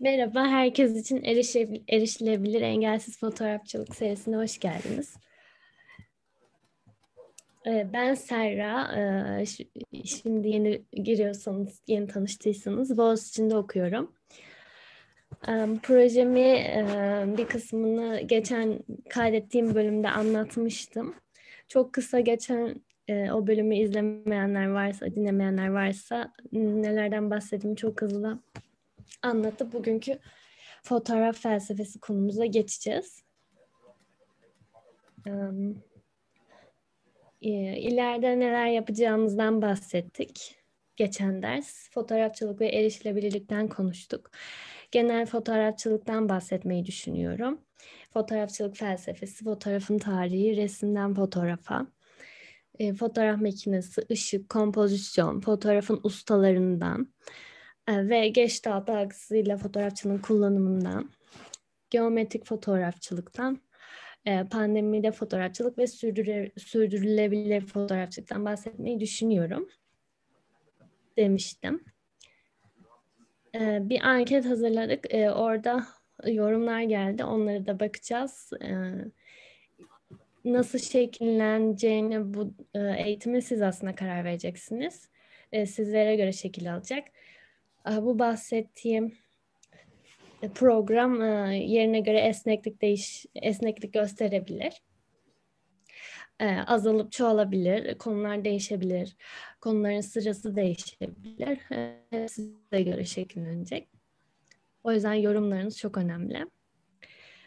Merhaba, herkes için erişilebilir engelsiz fotoğrafçılık serisine hoş geldiniz. Ee, ben Serra, ee, şimdi yeni giriyorsanız, yeni tanıştıysanız Boğaziçi'nde okuyorum. Ee, projemi bir kısmını geçen kaydettiğim bölümde anlatmıştım. Çok kısa geçen o bölümü izlemeyenler varsa, dinlemeyenler varsa nelerden bahsettiğimi çok hızlı Anlattı. bugünkü fotoğraf felsefesi konumuza geçeceğiz. Um, ileride neler yapacağımızdan bahsettik. Geçen ders fotoğrafçılık ve erişilebilirlikten konuştuk. Genel fotoğrafçılıktan bahsetmeyi düşünüyorum. Fotoğrafçılık felsefesi, fotoğrafın tarihi, resimden fotoğrafa, e, fotoğraf makinesi, ışık, kompozisyon, fotoğrafın ustalarından, e, ve Gestalt algısıyla fotoğrafçının kullanımından, geometrik fotoğrafçılıktan, e, pandemide fotoğrafçılık ve sürdürülebilir fotoğrafçılıktan bahsetmeyi düşünüyorum demiştim. E, bir anket hazırladık. Orada yorumlar geldi. Onlara da bakacağız. Nasıl şekilleneceğini bu eğitimi siz aslında karar vereceksiniz. Sizlere göre şekil alacak bu bahsettiğim program yerine göre esneklik değiş esneklik gösterebilir. Ee, azalıp çoğalabilir, konular değişebilir, konuların sırası değişebilir. Ee, size göre şekillenecek. O yüzden yorumlarınız çok önemli.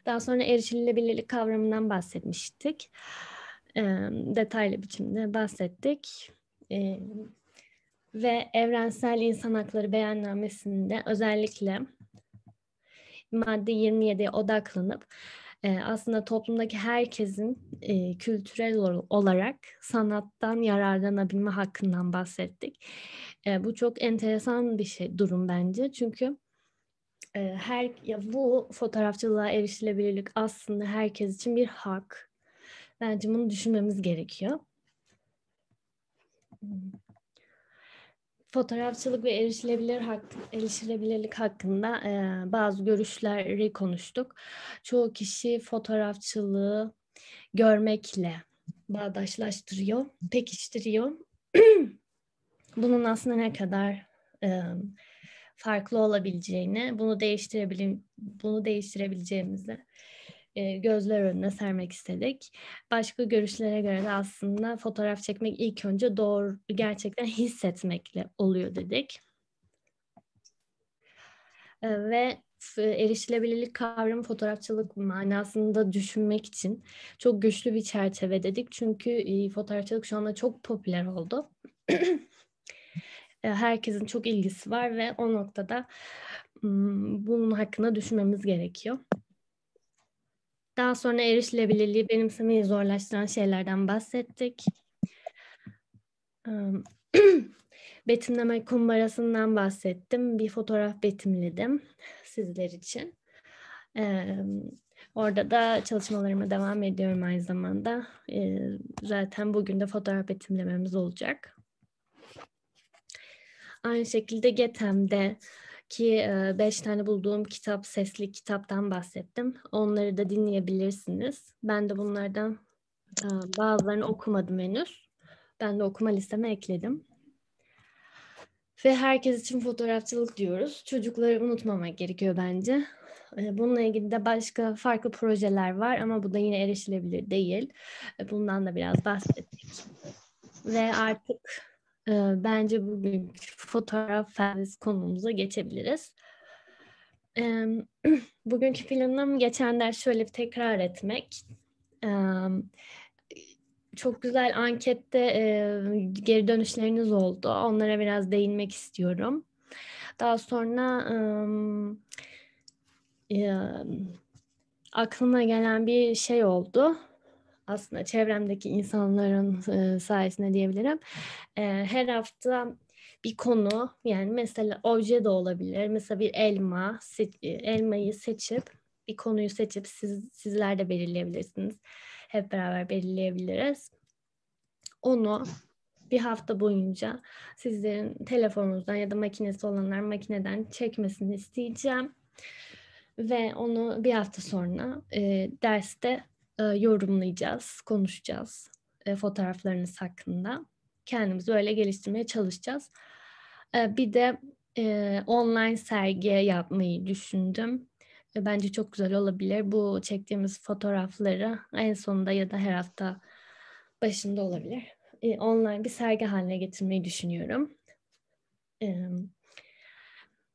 Daha sonra erişilebilirlik kavramından bahsetmiştik. Ee, detaylı biçimde bahsettik ve Evrensel İnsan Hakları Beyannamesi'nde özellikle madde 27'ye odaklanıp e, aslında toplumdaki herkesin e, kültürel olarak sanattan yararlanabilme hakkından bahsettik. E, bu çok enteresan bir şey durum bence çünkü her ya bu fotoğrafçılığa erişilebilirlik aslında herkes için bir hak. Bence bunu düşünmemiz gerekiyor fotoğrafçılık ve erişilebilir hak, erişilebilirlik hakkında e, bazı görüşleri konuştuk. Çoğu kişi fotoğrafçılığı görmekle bağdaşlaştırıyor, pekiştiriyor. Bunun aslında ne kadar e, farklı olabileceğini, bunu değiştirebilir, bunu değiştirebileceğimizi e, gözler önüne sermek istedik. Başka görüşlere göre de aslında fotoğraf çekmek ilk önce doğru gerçekten hissetmekle oluyor dedik. E, ve e, erişilebilirlik kavramı fotoğrafçılık manasında düşünmek için çok güçlü bir çerçeve dedik. Çünkü fotoğrafçılık şu anda çok popüler oldu. Herkesin çok ilgisi var ve o noktada bunun hakkında düşünmemiz gerekiyor. Daha sonra erişilebilirliği benimsemeyi zorlaştıran şeylerden bahsettik. Betimleme kumbarasından bahsettim. Bir fotoğraf betimledim sizler için. orada da çalışmalarıma devam ediyorum aynı zamanda. zaten bugün de fotoğraf betimlememiz olacak. Aynı şekilde GETEM'de ki beş tane bulduğum kitap, sesli kitaptan bahsettim. Onları da dinleyebilirsiniz. Ben de bunlardan bazılarını okumadım henüz. Ben de okuma listeme ekledim. Ve herkes için fotoğrafçılık diyoruz. Çocukları unutmamak gerekiyor bence. Bununla ilgili de başka farklı projeler var ama bu da yine erişilebilir değil. Bundan da biraz bahsettik. Ve artık ee, bence bugün fotoğraf felsefesi konumuza geçebiliriz. Bugünkü planım geçenler şöyle bir tekrar etmek. Çok güzel ankette e, geri dönüşleriniz oldu. Onlara biraz değinmek istiyorum. Daha sonra aklıma gelen bir şey oldu aslında çevremdeki insanların e, sayesinde diyebilirim. E, her hafta bir konu yani mesela obje de olabilir. Mesela bir elma, e, elmayı seçip bir konuyu seçip siz sizler de belirleyebilirsiniz. Hep beraber belirleyebiliriz. Onu bir hafta boyunca sizlerin telefonunuzdan ya da makinesi olanlar makineden çekmesini isteyeceğim. Ve onu bir hafta sonra e, derste e, yorumlayacağız, konuşacağız e, fotoğraflarınız hakkında. Kendimizi öyle geliştirmeye çalışacağız. E, bir de e, online sergi yapmayı düşündüm. bence çok güzel olabilir. Bu çektiğimiz fotoğrafları en sonunda ya da her hafta başında olabilir. online bir sergi haline getirmeyi düşünüyorum.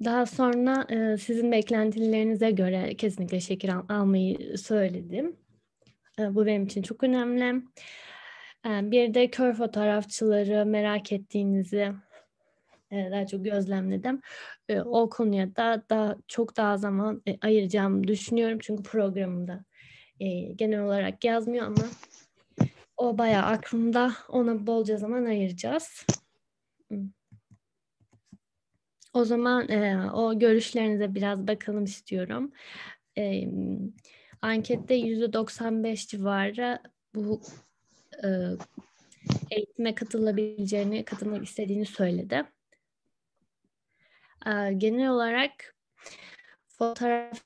daha sonra sizin beklentilerinize göre kesinlikle şekil almayı söyledim. Ee, bu benim için çok önemli. Ee, bir de kör fotoğrafçıları merak ettiğinizi e, daha çok gözlemledim. Ee, o konuya da daha çok daha zaman e, ayıracağımı düşünüyorum. Çünkü programımda e, genel olarak yazmıyor ama o bayağı aklımda. Ona bolca zaman ayıracağız. O zaman o görüşlerinize biraz bakalım istiyorum. Evet ankette yüzde 95 civarı bu e, eğitime katılabileceğini, katılmak istediğini söyledi. E, genel olarak fotoğraf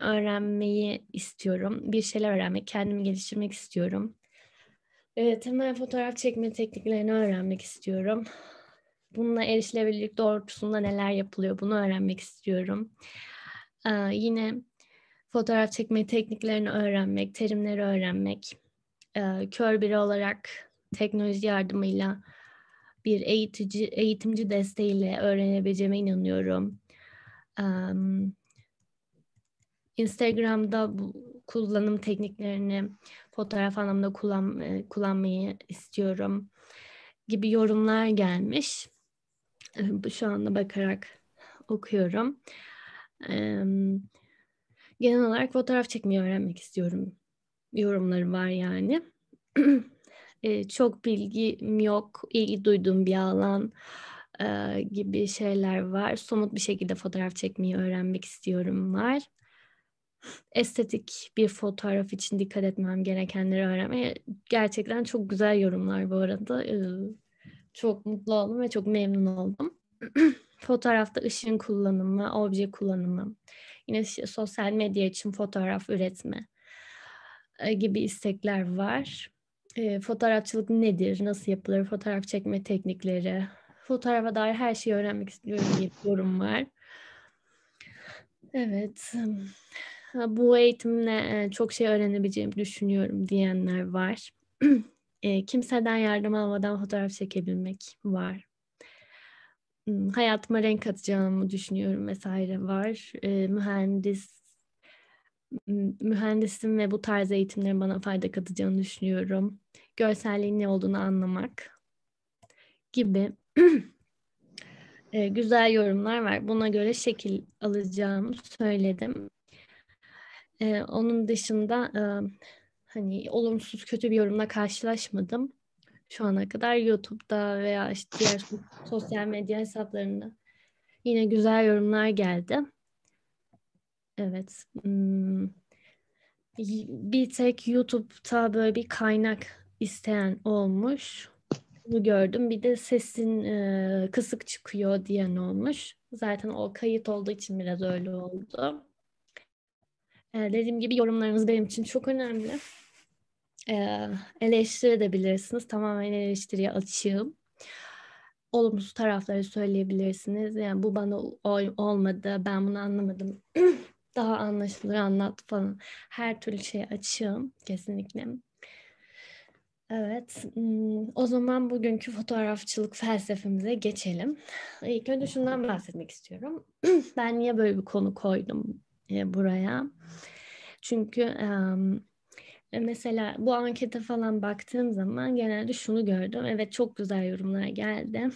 öğrenmeyi istiyorum. Bir şeyler öğrenmek, kendimi geliştirmek istiyorum. E, temel fotoğraf çekme tekniklerini öğrenmek istiyorum. Bununla erişilebilirlik doğrultusunda neler yapılıyor bunu öğrenmek istiyorum. E, yine fotoğraf çekme tekniklerini öğrenmek, terimleri öğrenmek, e, kör biri olarak teknoloji yardımıyla bir eğitici, eğitimci desteğiyle öğrenebileceğime inanıyorum. Um, Instagram'da bu kullanım tekniklerini fotoğraf anlamında kullan, e, kullanmayı istiyorum gibi yorumlar gelmiş. E, bu Şu anda bakarak okuyorum. Um, genel olarak fotoğraf çekmeyi öğrenmek istiyorum yorumları var yani. e, çok bilgim yok, ilgi duyduğum bir alan e, gibi şeyler var. Somut bir şekilde fotoğraf çekmeyi öğrenmek istiyorum var. Estetik bir fotoğraf için dikkat etmem gerekenleri öğrenmeye gerçekten çok güzel yorumlar bu arada. E, çok mutlu oldum ve çok memnun oldum. Fotoğrafta ışın kullanımı, obje kullanımı, Yine sosyal medya için fotoğraf üretme e, gibi istekler var. E, fotoğrafçılık nedir, nasıl yapılır, fotoğraf çekme teknikleri, fotoğrafa dair her şeyi öğrenmek istiyorum diye bir yorum var. Evet, bu eğitimle e, çok şey öğrenebileceğimi düşünüyorum diyenler var. e, kimseden yardım almadan fotoğraf çekebilmek var hayatıma renk katacağımı düşünüyorum vesaire var. E, mühendis mühendisim ve bu tarz eğitimlerin bana fayda katacağını düşünüyorum. Görselliğin ne olduğunu anlamak gibi e, güzel yorumlar var. Buna göre şekil alacağımı söyledim. E, onun dışında e, hani olumsuz kötü bir yorumla karşılaşmadım şu ana kadar YouTube'da veya işte diğer sosyal medya hesaplarında yine güzel yorumlar geldi. Evet. Hmm, bir tek YouTube'da böyle bir kaynak isteyen olmuş. Bunu gördüm. Bir de sesin e, kısık çıkıyor diyen olmuş. Zaten o kayıt olduğu için biraz öyle oldu. E, dediğim gibi yorumlarınız benim için çok önemli. E, eleştirebilirsiniz. Tamamen eleştiriye açığım. Olumsuz tarafları söyleyebilirsiniz. Yani bu bana olmadı, ben bunu anlamadım. Daha anlaşılır anlat falan. Her türlü şeye açığım kesinlikle. Evet, hmm, o zaman bugünkü fotoğrafçılık felsefemize geçelim. İlk önce şundan bahsetmek istiyorum. ben niye böyle bir konu koydum e, buraya? Çünkü e, mesela bu ankete falan baktığım zaman genelde şunu gördüm. Evet çok güzel yorumlar geldi.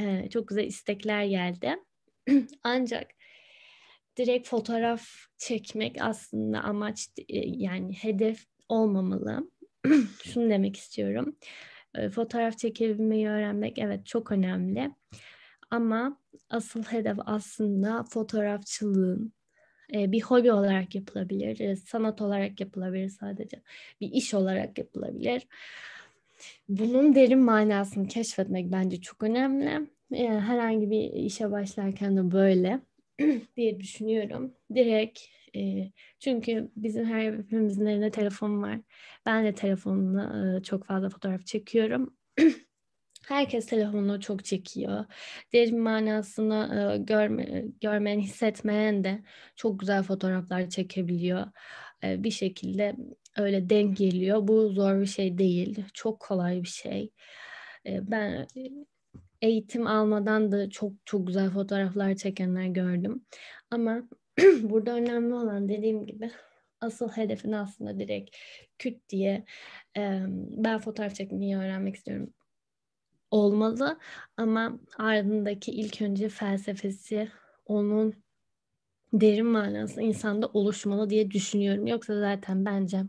Ee, çok güzel istekler geldi. Ancak direkt fotoğraf çekmek aslında amaç e, yani hedef olmamalı. Şunu demek istiyorum. E, fotoğraf çekebilmeyi öğrenmek evet çok önemli. Ama asıl hedef aslında fotoğrafçılığın, bir hobi olarak yapılabilir, sanat olarak yapılabilir sadece, bir iş olarak yapılabilir. Bunun derin manasını keşfetmek bence çok önemli. herhangi bir işe başlarken de böyle diye düşünüyorum. Direkt çünkü bizim her hepimizin elinde telefon var. Ben de telefonla çok fazla fotoğraf çekiyorum. Herkes telefonunu çok çekiyor. Derin manasını e, görme, görmeyen, hissetmeyen de çok güzel fotoğraflar çekebiliyor. E, bir şekilde öyle denk geliyor. Bu zor bir şey değil. Çok kolay bir şey. E, ben eğitim almadan da çok çok güzel fotoğraflar çekenler gördüm. Ama burada önemli olan dediğim gibi asıl hedefin aslında direkt küt diye e, ben fotoğraf çekmeyi öğrenmek istiyorum olmalı ama ardındaki ilk önce felsefesi onun derin manası insanda oluşmalı diye düşünüyorum. Yoksa zaten bence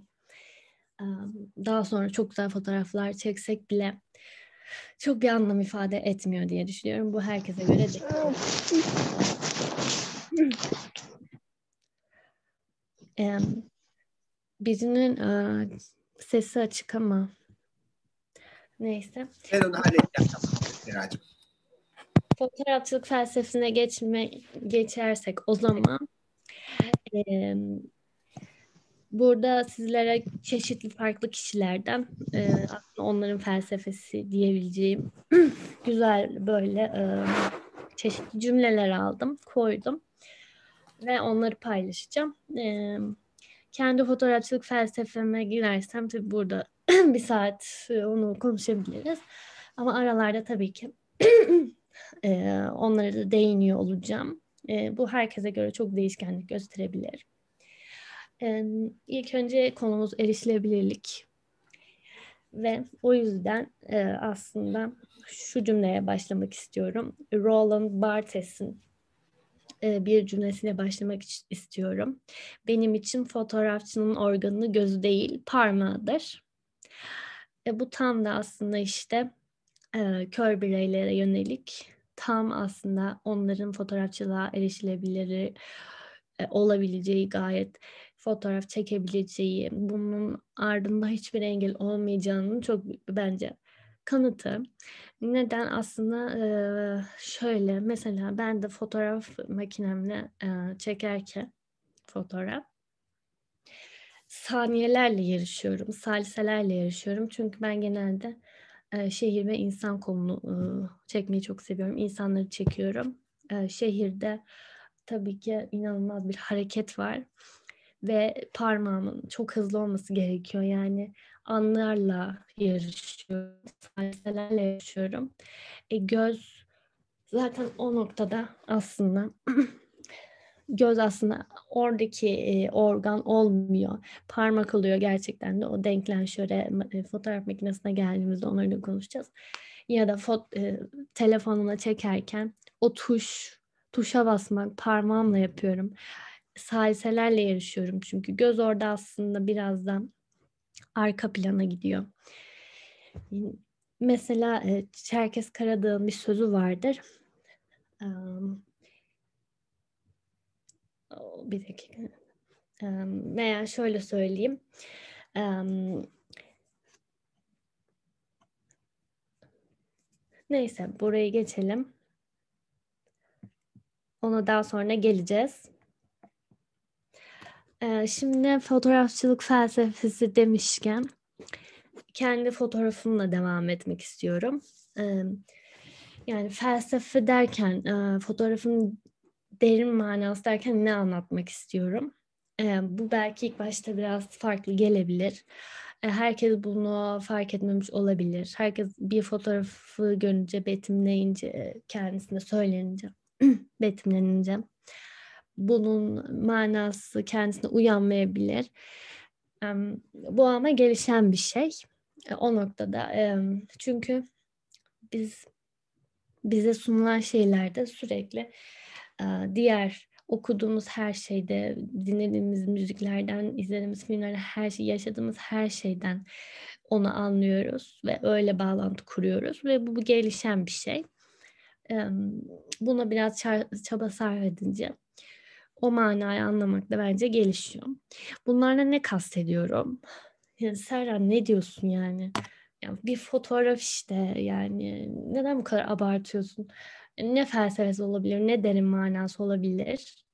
daha sonra çok güzel fotoğraflar çeksek bile çok bir anlam ifade etmiyor diye düşünüyorum. Bu herkese göre değil. birinin sesi açık ama Neyse. Ben onu halledeceğim tamam. Fotoğrafçılık felsefesine geçme, geçersek o zaman e, burada sizlere çeşitli farklı kişilerden e, aslında onların felsefesi diyebileceğim güzel böyle e, çeşitli cümleler aldım, koydum ve onları paylaşacağım. E, kendi fotoğrafçılık felsefeme girersem tabii burada bir saat e, onu konuşabiliriz. Ama aralarda tabii ki e, onlara da değiniyor olacağım. E, bu herkese göre çok değişkenlik gösterebilir. E, ilk önce konumuz erişilebilirlik. Ve o yüzden e, aslında şu cümleye başlamak istiyorum. Roland Barthes'in e, bir cümlesine başlamak istiyorum. Benim için fotoğrafçının organı gözü değil parmağıdır. Ve bu tam da aslında işte e, kör bireylere yönelik tam aslında onların fotoğrafçılığa erişilebiliri e, olabileceği gayet fotoğraf çekebileceği, bunun ardında hiçbir engel olmayacağının çok bence kanıtı. Neden aslında e, şöyle mesela ben de fotoğraf makinemle e, çekerken fotoğraf saniyelerle yarışıyorum, saliselerle yarışıyorum. Çünkü ben genelde e, şehir ve insan konulu e, çekmeyi çok seviyorum. İnsanları çekiyorum. E, şehirde tabii ki inanılmaz bir hareket var ve parmağımın çok hızlı olması gerekiyor. Yani anlarla yarışıyorum, saliselerle yarışıyorum. E, göz zaten o noktada aslında göz aslında oradaki e, organ olmuyor. Parmak oluyor gerçekten de o denklenşöre e, fotoğraf makinesine geldiğimizde onları da konuşacağız. Ya da fot e, telefonuna çekerken o tuş, tuşa basmak parmağımla yapıyorum. Salselerle yarışıyorum çünkü göz orada aslında birazdan arka plana gidiyor. Mesela e, Çerkes Karadağ'ın bir sözü vardır. Um, Oh, bir dakika. Veya şöyle söyleyeyim. Neyse burayı geçelim. Ona daha sonra geleceğiz. Ee, şimdi fotoğrafçılık felsefesi demişken kendi fotoğrafımla devam etmek istiyorum. Yani felsefe derken e, fotoğrafın derin manası derken ne anlatmak istiyorum? E, bu belki ilk başta biraz farklı gelebilir. E, herkes bunu fark etmemiş olabilir. Herkes bir fotoğrafı görünce, betimleyince, kendisine söylenince, betimlenince bunun manası kendisine uyanmayabilir. E, bu ama gelişen bir şey. E, o noktada e, çünkü biz bize sunulan şeylerde sürekli ee, diğer okuduğumuz her şeyde, dinlediğimiz müziklerden, izlediğimiz filmlerden, her şey, yaşadığımız her şeyden onu anlıyoruz ve öyle bağlantı kuruyoruz ve bu, bu gelişen bir şey. Buna biraz çaba sarf edince o manayı anlamak da bence gelişiyor. Bunlarla ne kastediyorum? Yani Serhan ne diyorsun yani? yani? Bir fotoğraf işte yani neden bu kadar abartıyorsun? ne felsefesi olabilir, ne derin manası olabilir.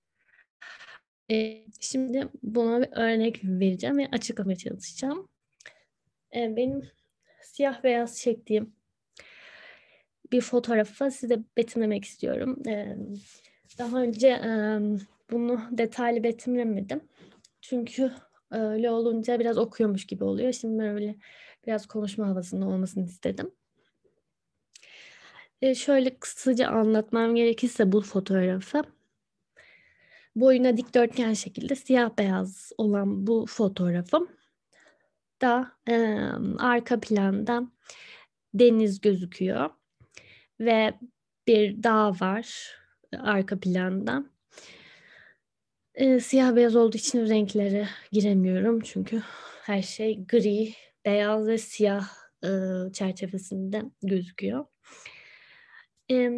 E, şimdi buna bir örnek vereceğim ve açıklamaya çalışacağım. E, benim siyah beyaz çektiğim bir fotoğrafı size betimlemek istiyorum. E, daha önce e, bunu detaylı betimlemedim. Çünkü öyle olunca biraz okuyormuş gibi oluyor. Şimdi ben öyle biraz konuşma havasında olmasını istedim. Ee, şöyle kısaca anlatmam gerekirse bu fotoğrafı boyuna dikdörtgen şekilde siyah beyaz olan bu fotoğrafım da e, arka planda deniz gözüküyor ve bir dağ var arka planda. E, siyah beyaz olduğu için renklere giremiyorum çünkü her şey gri, beyaz ve siyah e, çerçevesinde gözüküyor e,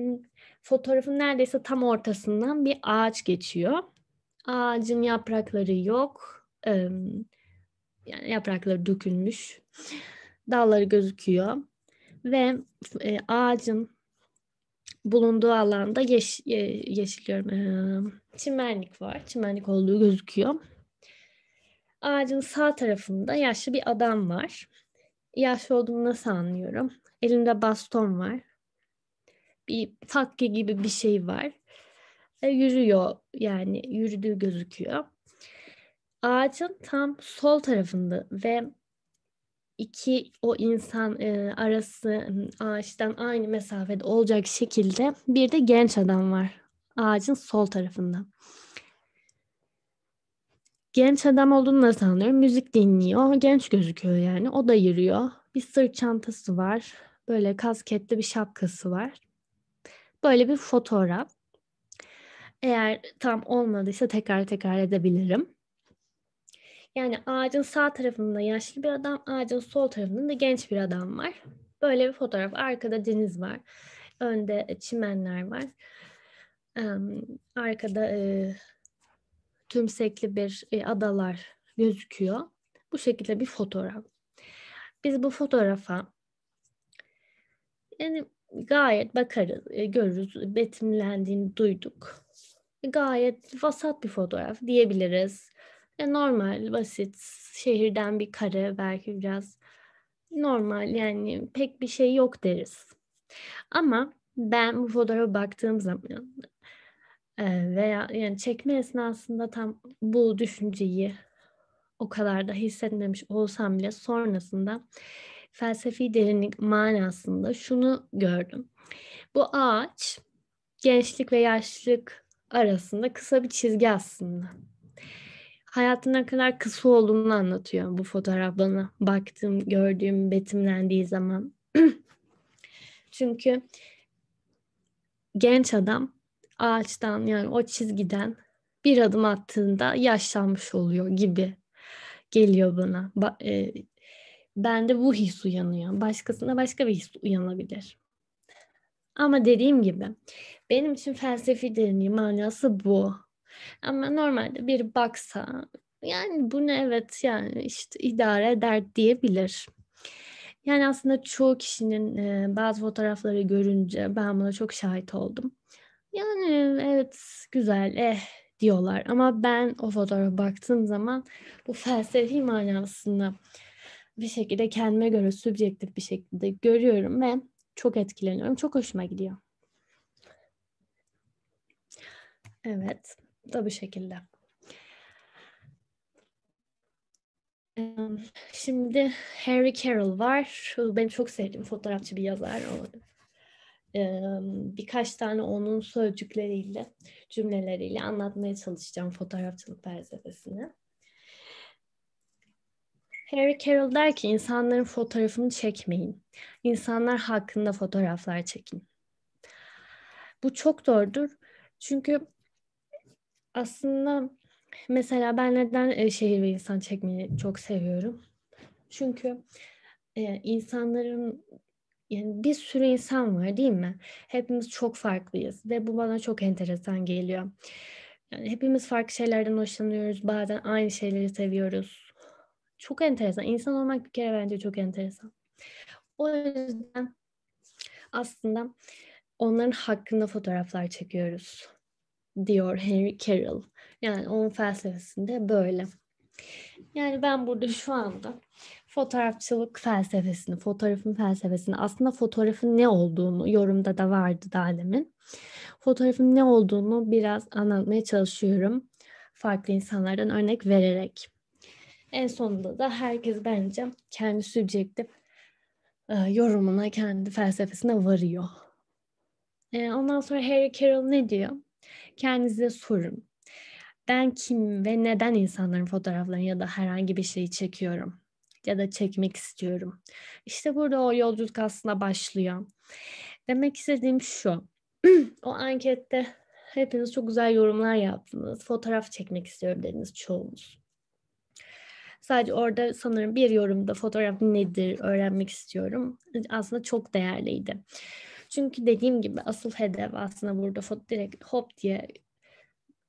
fotoğrafın neredeyse tam ortasından bir ağaç geçiyor. Ağacın yaprakları yok. E, yani yaprakları dökülmüş. Dalları gözüküyor. Ve e, ağacın bulunduğu alanda yeş, ye, yeşiliyorum. E, çimenlik var. Çimenlik olduğu gözüküyor. Ağacın sağ tarafında yaşlı bir adam var. Yaşlı olduğunu nasıl anlıyorum? Elinde baston var bir takke gibi bir şey var. E, yürüyor yani yürüdüğü gözüküyor. Ağacın tam sol tarafında ve iki o insan e, arası ağaçtan aynı mesafede olacak şekilde bir de genç adam var ağacın sol tarafında. Genç adam olduğunu nasıl anlıyorum? Müzik dinliyor. Genç gözüküyor yani. O da yürüyor. Bir sırt çantası var. Böyle kasketli bir şapkası var. Böyle bir fotoğraf. Eğer tam olmadıysa tekrar tekrar edebilirim. Yani ağacın sağ tarafında yaşlı bir adam, ağacın sol tarafında da genç bir adam var. Böyle bir fotoğraf. Arkada deniz var. Önde çimenler var. Arkada e, tümsekli bir e, adalar gözüküyor. Bu şekilde bir fotoğraf. Biz bu fotoğrafa yani gayet bakarız, e, görürüz, betimlendiğini duyduk. E, gayet vasat bir fotoğraf diyebiliriz. E, normal, basit, şehirden bir kare belki biraz normal yani pek bir şey yok deriz. Ama ben bu fotoğrafa baktığım zaman veya yani çekme esnasında tam bu düşünceyi o kadar da hissetmemiş olsam bile sonrasında felsefi derinlik manasında şunu gördüm. Bu ağaç gençlik ve yaşlılık arasında kısa bir çizgi aslında. Hayatın ne kadar kısa olduğunu anlatıyor bu fotoğraf bana. Baktığım, gördüğüm, betimlendiği zaman. Çünkü genç adam ağaçtan yani o çizgiden bir adım attığında yaşlanmış oluyor gibi geliyor bana. Ba- e, bende bu his uyanıyor. Başkasında başka bir his uyanabilir. Ama dediğim gibi benim için felsefi derinliği manası bu. Ama normalde bir baksa yani bu ne evet yani işte idare eder diyebilir. Yani aslında çoğu kişinin e, bazı fotoğrafları görünce ben buna çok şahit oldum. Yani evet güzel eh diyorlar ama ben o fotoğrafa baktığım zaman bu felsefi manasını bir şekilde kendime göre subjektif bir şekilde görüyorum ve çok etkileniyorum. Çok hoşuma gidiyor. Evet, da bu şekilde. Şimdi Harry Carroll var. Benim çok sevdiğim fotoğrafçı bir yazar. Birkaç tane onun sözcükleriyle, cümleleriyle anlatmaya çalışacağım fotoğrafçılık felsefesini. Harry Carroll der ki insanların fotoğrafını çekmeyin. İnsanlar hakkında fotoğraflar çekin. Bu çok doğrudur. Çünkü aslında mesela ben neden e, şehir ve insan çekmeyi çok seviyorum? Çünkü e, insanların yani bir sürü insan var değil mi? Hepimiz çok farklıyız ve bu bana çok enteresan geliyor. Yani hepimiz farklı şeylerden hoşlanıyoruz. Bazen aynı şeyleri seviyoruz çok enteresan. İnsan olmak bir kere bence çok enteresan. O yüzden aslında onların hakkında fotoğraflar çekiyoruz diyor Henry Carroll. Yani onun felsefesinde böyle. Yani ben burada şu anda fotoğrafçılık felsefesini, fotoğrafın felsefesini, aslında fotoğrafın ne olduğunu yorumda da vardı daha demin. Fotoğrafın ne olduğunu biraz anlatmaya çalışıyorum. Farklı insanlardan örnek vererek. En sonunda da herkes bence kendi sübjektif e, yorumuna, kendi felsefesine varıyor. E, ondan sonra Harry Carroll ne diyor? Kendinize sorun. Ben kim ve neden insanların fotoğraflarını ya da herhangi bir şeyi çekiyorum? ya da çekmek istiyorum. İşte burada o yolculuk aslında başlıyor. Demek istediğim şu. o ankette hepiniz çok güzel yorumlar yaptınız. Fotoğraf çekmek istiyorum dediniz çoğunuz. Sadece orada sanırım bir yorumda fotoğraf nedir öğrenmek istiyorum. Aslında çok değerliydi. Çünkü dediğim gibi asıl hedef aslında burada foto direkt hop diye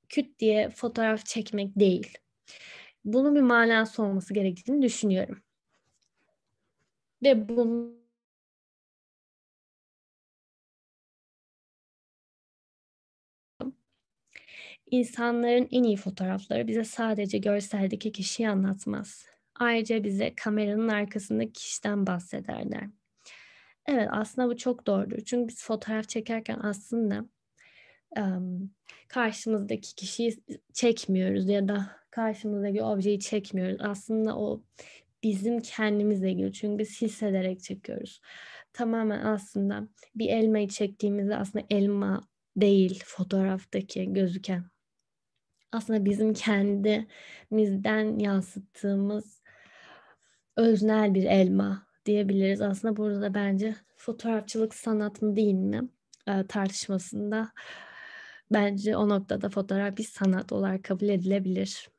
küt diye fotoğraf çekmek değil. Bunun bir manası olması gerektiğini düşünüyorum. Ve bunu İnsanların en iyi fotoğrafları bize sadece görseldeki kişiyi anlatmaz. Ayrıca bize kameranın arkasındaki kişiden bahsederler. Evet aslında bu çok doğrudur. Çünkü biz fotoğraf çekerken aslında um, karşımızdaki kişiyi çekmiyoruz ya da karşımızdaki objeyi çekmiyoruz. Aslında o bizim kendimizle ilgili. Çünkü biz hissederek çekiyoruz. Tamamen aslında bir elmayı çektiğimizde aslında elma değil fotoğraftaki gözüken aslında bizim kendimizden yansıttığımız öznel bir elma diyebiliriz. Aslında burada da bence fotoğrafçılık sanat mı değil mi e, tartışmasında bence o noktada fotoğraf bir sanat olarak kabul edilebilir.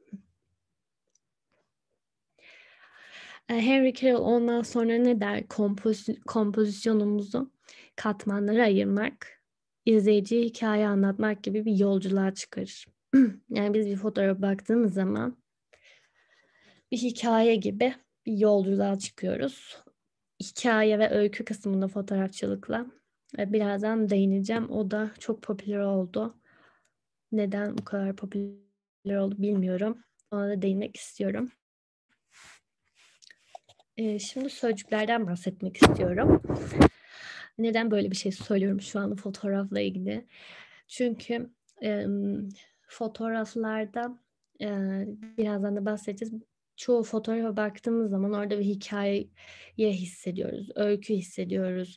E, Henry Carroll ondan sonra ne der? Kompozi- kompozisyonumuzu katmanlara ayırmak, izleyiciye hikaye anlatmak gibi bir yolculuğa çıkarır. yani biz bir fotoğraf baktığımız zaman bir hikaye gibi bir yolculuğa çıkıyoruz. Hikaye ve öykü kısmında fotoğrafçılıkla ve birazdan değineceğim. O da çok popüler oldu. Neden bu kadar popüler oldu bilmiyorum. Ona da değinmek istiyorum. Ee, şimdi sözcüklerden bahsetmek istiyorum. Neden böyle bir şey söylüyorum şu anda fotoğrafla ilgili? Çünkü Fotoğraflarda e, birazdan da bahsedeceğiz. Çoğu fotoğrafa baktığımız zaman orada bir hikaye hissediyoruz, öykü hissediyoruz,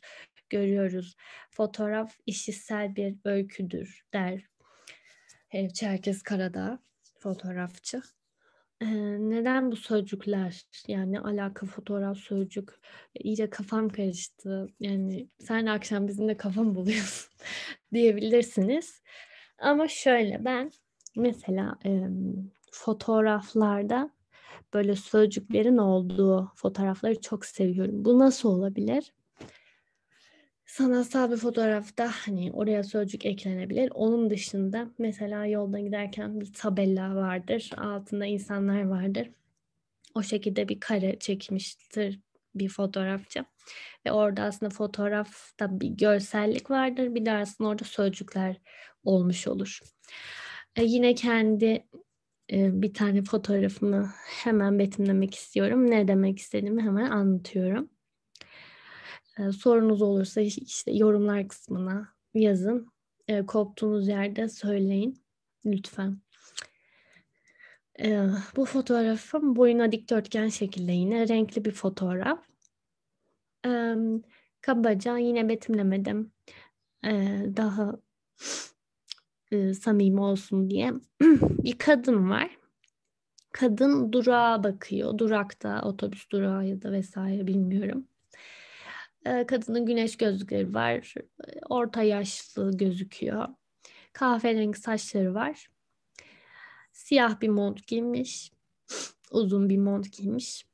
görüyoruz. Fotoğraf işitsel bir öyküdür der e, Çerkez Karadağ fotoğrafçı. E, neden bu sözcükler yani alaka fotoğraf sözcük iyice kafam karıştı yani sen akşam bizimle de kafam buluyorsun diyebilirsiniz. Ama şöyle ben mesela e, fotoğraflarda böyle sözcüklerin olduğu fotoğrafları çok seviyorum. Bu nasıl olabilir? Sanatsal bir fotoğrafta hani oraya sözcük eklenebilir. Onun dışında mesela yolda giderken bir tabela vardır. Altında insanlar vardır. O şekilde bir kare çekmiştir bir fotoğrafçı. Ve orada aslında fotoğrafta bir görsellik vardır. Bir de aslında orada sözcükler olmuş olur. E, yine kendi e, bir tane fotoğrafımı hemen betimlemek istiyorum. Ne demek istediğimi hemen anlatıyorum. E, sorunuz olursa işte yorumlar kısmına yazın. koptuğunuz yerde söyleyin lütfen. bu fotoğrafım boyuna dikdörtgen şekilde yine renkli bir fotoğraf. kabaca yine betimlemedim. daha e, samimi olsun diye bir kadın var. Kadın durağa bakıyor. Durakta, otobüs durağı ya da vesaire bilmiyorum. E, kadının güneş gözlükleri var. Orta yaşlı gözüküyor. Kahverengi saçları var. Siyah bir mont giymiş. Uzun bir mont giymiş.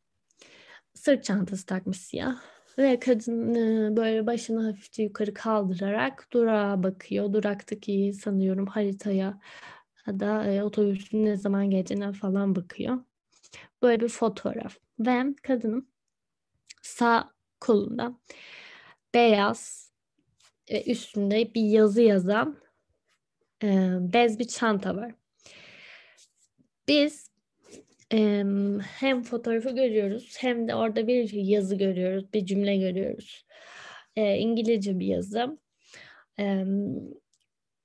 Sırt çantası takmış siyah ve kadın böyle başını hafifçe yukarı kaldırarak durağa bakıyor. Duraktaki sanıyorum haritaya da e, otobüsün ne zaman geleceğine falan bakıyor. Böyle bir fotoğraf. Ve kadının sağ kolunda beyaz e, üstünde bir yazı yazan e, bez bir çanta var. Biz hem fotoğrafı görüyoruz hem de orada bir yazı görüyoruz, bir cümle görüyoruz. E, İngilizce bir yazı.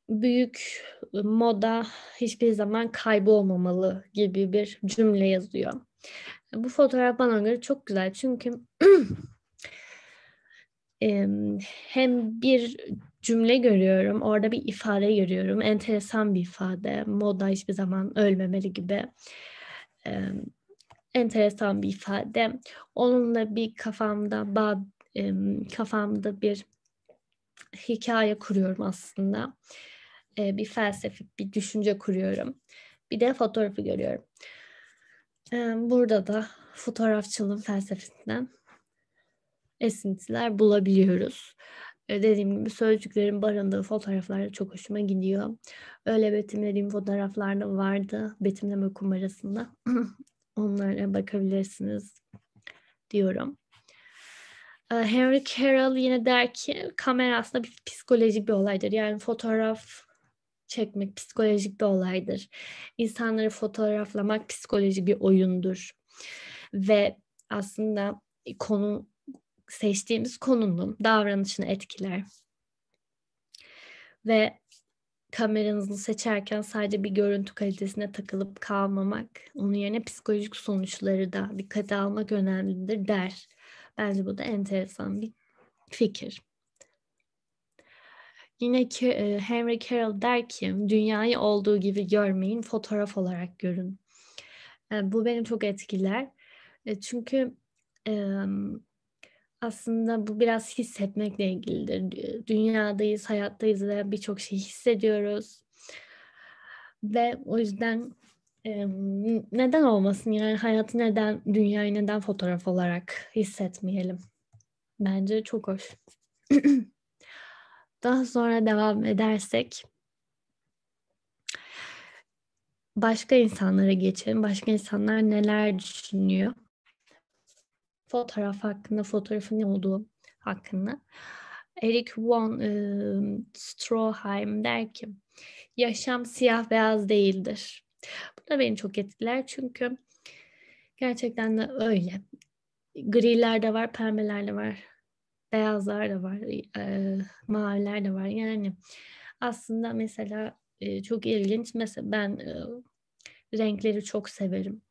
Büyük moda hiçbir zaman kaybolmamalı gibi bir cümle yazıyor. Bu fotoğraf bana göre çok güzel çünkü hem bir cümle görüyorum, orada bir ifade görüyorum. Enteresan bir ifade. Moda hiçbir zaman ölmemeli gibi e, enteresan bir ifade. Onunla bir kafamda bağ, e, kafamda bir hikaye kuruyorum aslında. E, bir felsefi bir düşünce kuruyorum. Bir de fotoğrafı görüyorum. E, burada da fotoğrafçılığın felsefesinden esintiler bulabiliyoruz. E, dediğim gibi sözcüklerin barındığı fotoğraflar çok hoşuma gidiyor. Öyle betimlediğim fotoğraflar da vardı betimleme kumarasında. Onlara bakabilirsiniz diyorum. E, Henry Carroll yine der ki kamera aslında bir psikolojik bir olaydır. Yani fotoğraf çekmek psikolojik bir olaydır. İnsanları fotoğraflamak psikolojik bir oyundur. Ve aslında konu seçtiğimiz konunun davranışını etkiler. Ve kameranızı seçerken sadece bir görüntü kalitesine takılıp kalmamak, onun yerine psikolojik sonuçları da dikkate almak önemlidir der. Bence bu da enteresan bir fikir. Yine e, Henry Carroll der ki dünyayı olduğu gibi görmeyin, fotoğraf olarak görün. E, bu beni çok etkiler. E, çünkü aslında bu biraz hissetmekle ilgilidir. Dünyadayız, hayattayız ve birçok şey hissediyoruz. Ve o yüzden neden olmasın yani hayatı neden, dünyayı neden fotoğraf olarak hissetmeyelim? Bence çok hoş. Daha sonra devam edersek başka insanlara geçelim. Başka insanlar neler düşünüyor? fotoğraf hakkında, fotoğrafın ne olduğu hakkında. Eric von e, Stroheim der ki, yaşam siyah beyaz değildir. Bu da beni çok etkiler çünkü gerçekten de öyle. Griler de var, pembeler de var, beyazlar da var, e, maviler de var. Yani aslında mesela e, çok ilginç. Mesela ben e, renkleri çok severim.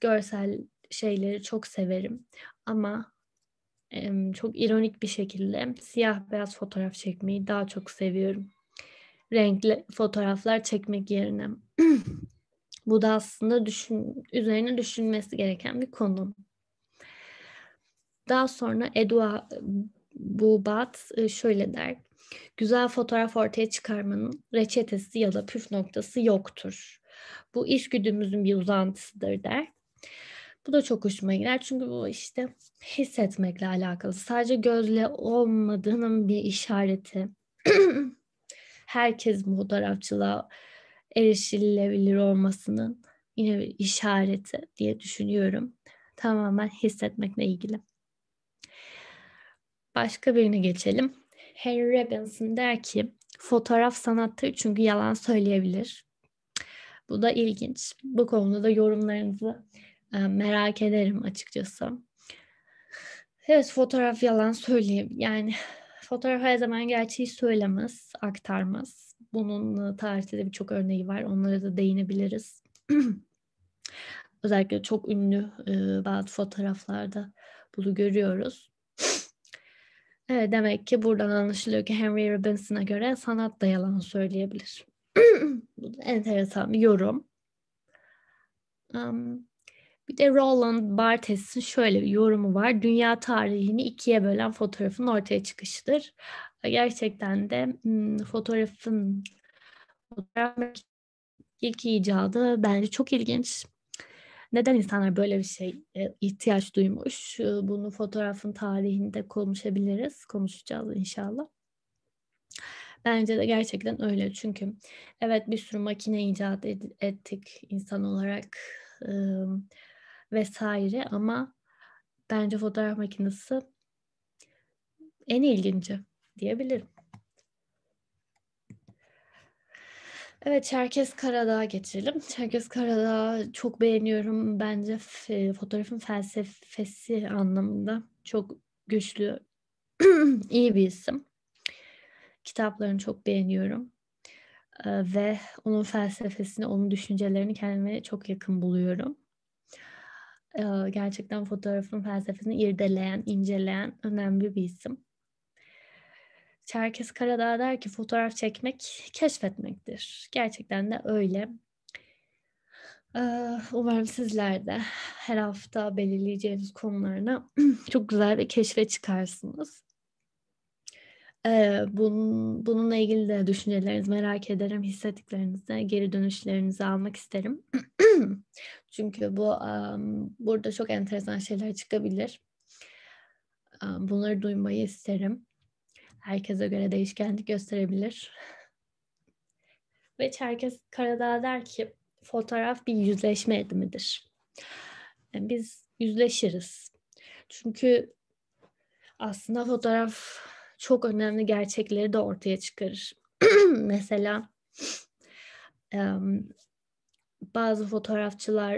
Görsel şeyleri çok severim. Ama e, çok ironik bir şekilde siyah beyaz fotoğraf çekmeyi daha çok seviyorum. Renkli fotoğraflar çekmek yerine. Bu da aslında düşün, üzerine düşünmesi gereken bir konu. Daha sonra Edua Bubat e, şöyle der. Güzel fotoğraf ortaya çıkarmanın reçetesi ya da püf noktası yoktur. Bu işgüdümüzün bir uzantısıdır der. Bu da çok hoşuma gider çünkü bu işte hissetmekle alakalı. Sadece gözle olmadığının bir işareti. Herkes bu fotoğrafçılığa erişilebilir olmasının yine bir işareti diye düşünüyorum. Tamamen hissetmekle ilgili. Başka birine geçelim. Harry Robinson der ki fotoğraf sanattır çünkü yalan söyleyebilir. Bu da ilginç. Bu konuda da yorumlarınızı ee, merak ederim açıkçası. Evet fotoğraf yalan söyleyeyim. Yani fotoğraf her zaman gerçeği söylemez, aktarmaz. Bunun e, tarihte de birçok örneği var. Onlara da değinebiliriz. Özellikle çok ünlü e, bazı fotoğraflarda bunu görüyoruz. evet, demek ki buradan anlaşılıyor ki Henry Robinson'a göre sanat da yalan söyleyebilir. bu da enteresan bir yorum. Um, bir de Roland Barthes'in şöyle bir yorumu var. Dünya tarihini ikiye bölen fotoğrafın ortaya çıkışıdır. E, gerçekten de fotoğrafın fotoğraf ilk icadı bence çok ilginç. Neden insanlar böyle bir şey e, ihtiyaç duymuş? E, bunu fotoğrafın tarihinde konuşabiliriz. Konuşacağız inşallah. Bence de gerçekten öyle. Çünkü evet bir sürü makine icat ettik insan olarak. Iı, vesaire ama bence fotoğraf makinesi en ilginci diyebilirim. Evet Çerkes Karadağ'a geçelim. Çerkes Karadağ çok beğeniyorum. Bence fotoğrafın felsefesi anlamında çok güçlü, iyi bir isim. Kitaplarını çok beğeniyorum. Ee, ve onun felsefesini, onun düşüncelerini kendime çok yakın buluyorum gerçekten fotoğrafın felsefesini irdeleyen, inceleyen önemli bir isim. Çerkes Karadağ der ki fotoğraf çekmek keşfetmektir. Gerçekten de öyle. Umarım sizler de her hafta belirleyeceğiniz konularına çok güzel bir keşfe çıkarsınız. Ee, bunun, bununla ilgili de düşüncelerinizi merak ederim. Hissettiklerinizi, geri dönüşlerinizi almak isterim. Çünkü bu um, burada çok enteresan şeyler çıkabilir. Um, bunları duymayı isterim. Herkese göre değişkenlik gösterebilir. Ve Çerkes Karadağ der ki fotoğraf bir yüzleşme edimidir. Yani e, biz yüzleşiriz. Çünkü aslında fotoğraf çok önemli gerçekleri de ortaya çıkarır. Mesela bazı fotoğrafçılar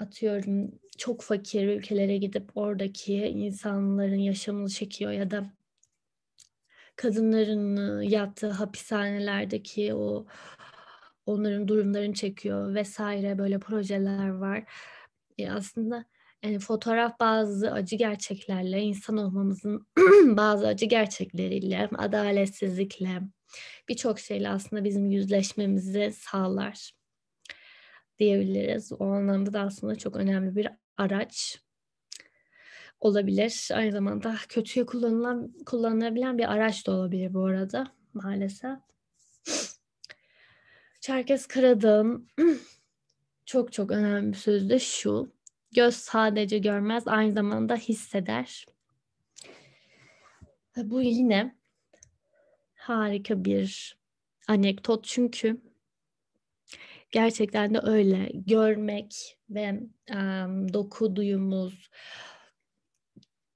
atıyorum çok fakir ülkelere gidip oradaki insanların yaşamını çekiyor ya da kadınların ıı, yattığı hapishanelerdeki o onların durumlarını çekiyor vesaire böyle projeler var. E aslında e, fotoğraf bazı acı gerçeklerle, insan olmamızın bazı acı gerçekleriyle, adaletsizlikle, birçok şeyle aslında bizim yüzleşmemizi sağlar diyebiliriz. O anlamda da aslında çok önemli bir araç olabilir. Aynı zamanda kötüye kullanılan kullanılabilen bir araç da olabilir bu arada maalesef. Çerkes Karadağ'ın çok çok önemli bir sözü de şu. Göz sadece görmez, aynı zamanda hisseder. Bu yine harika bir anekdot çünkü gerçekten de öyle görmek ve e, doku duyumuz,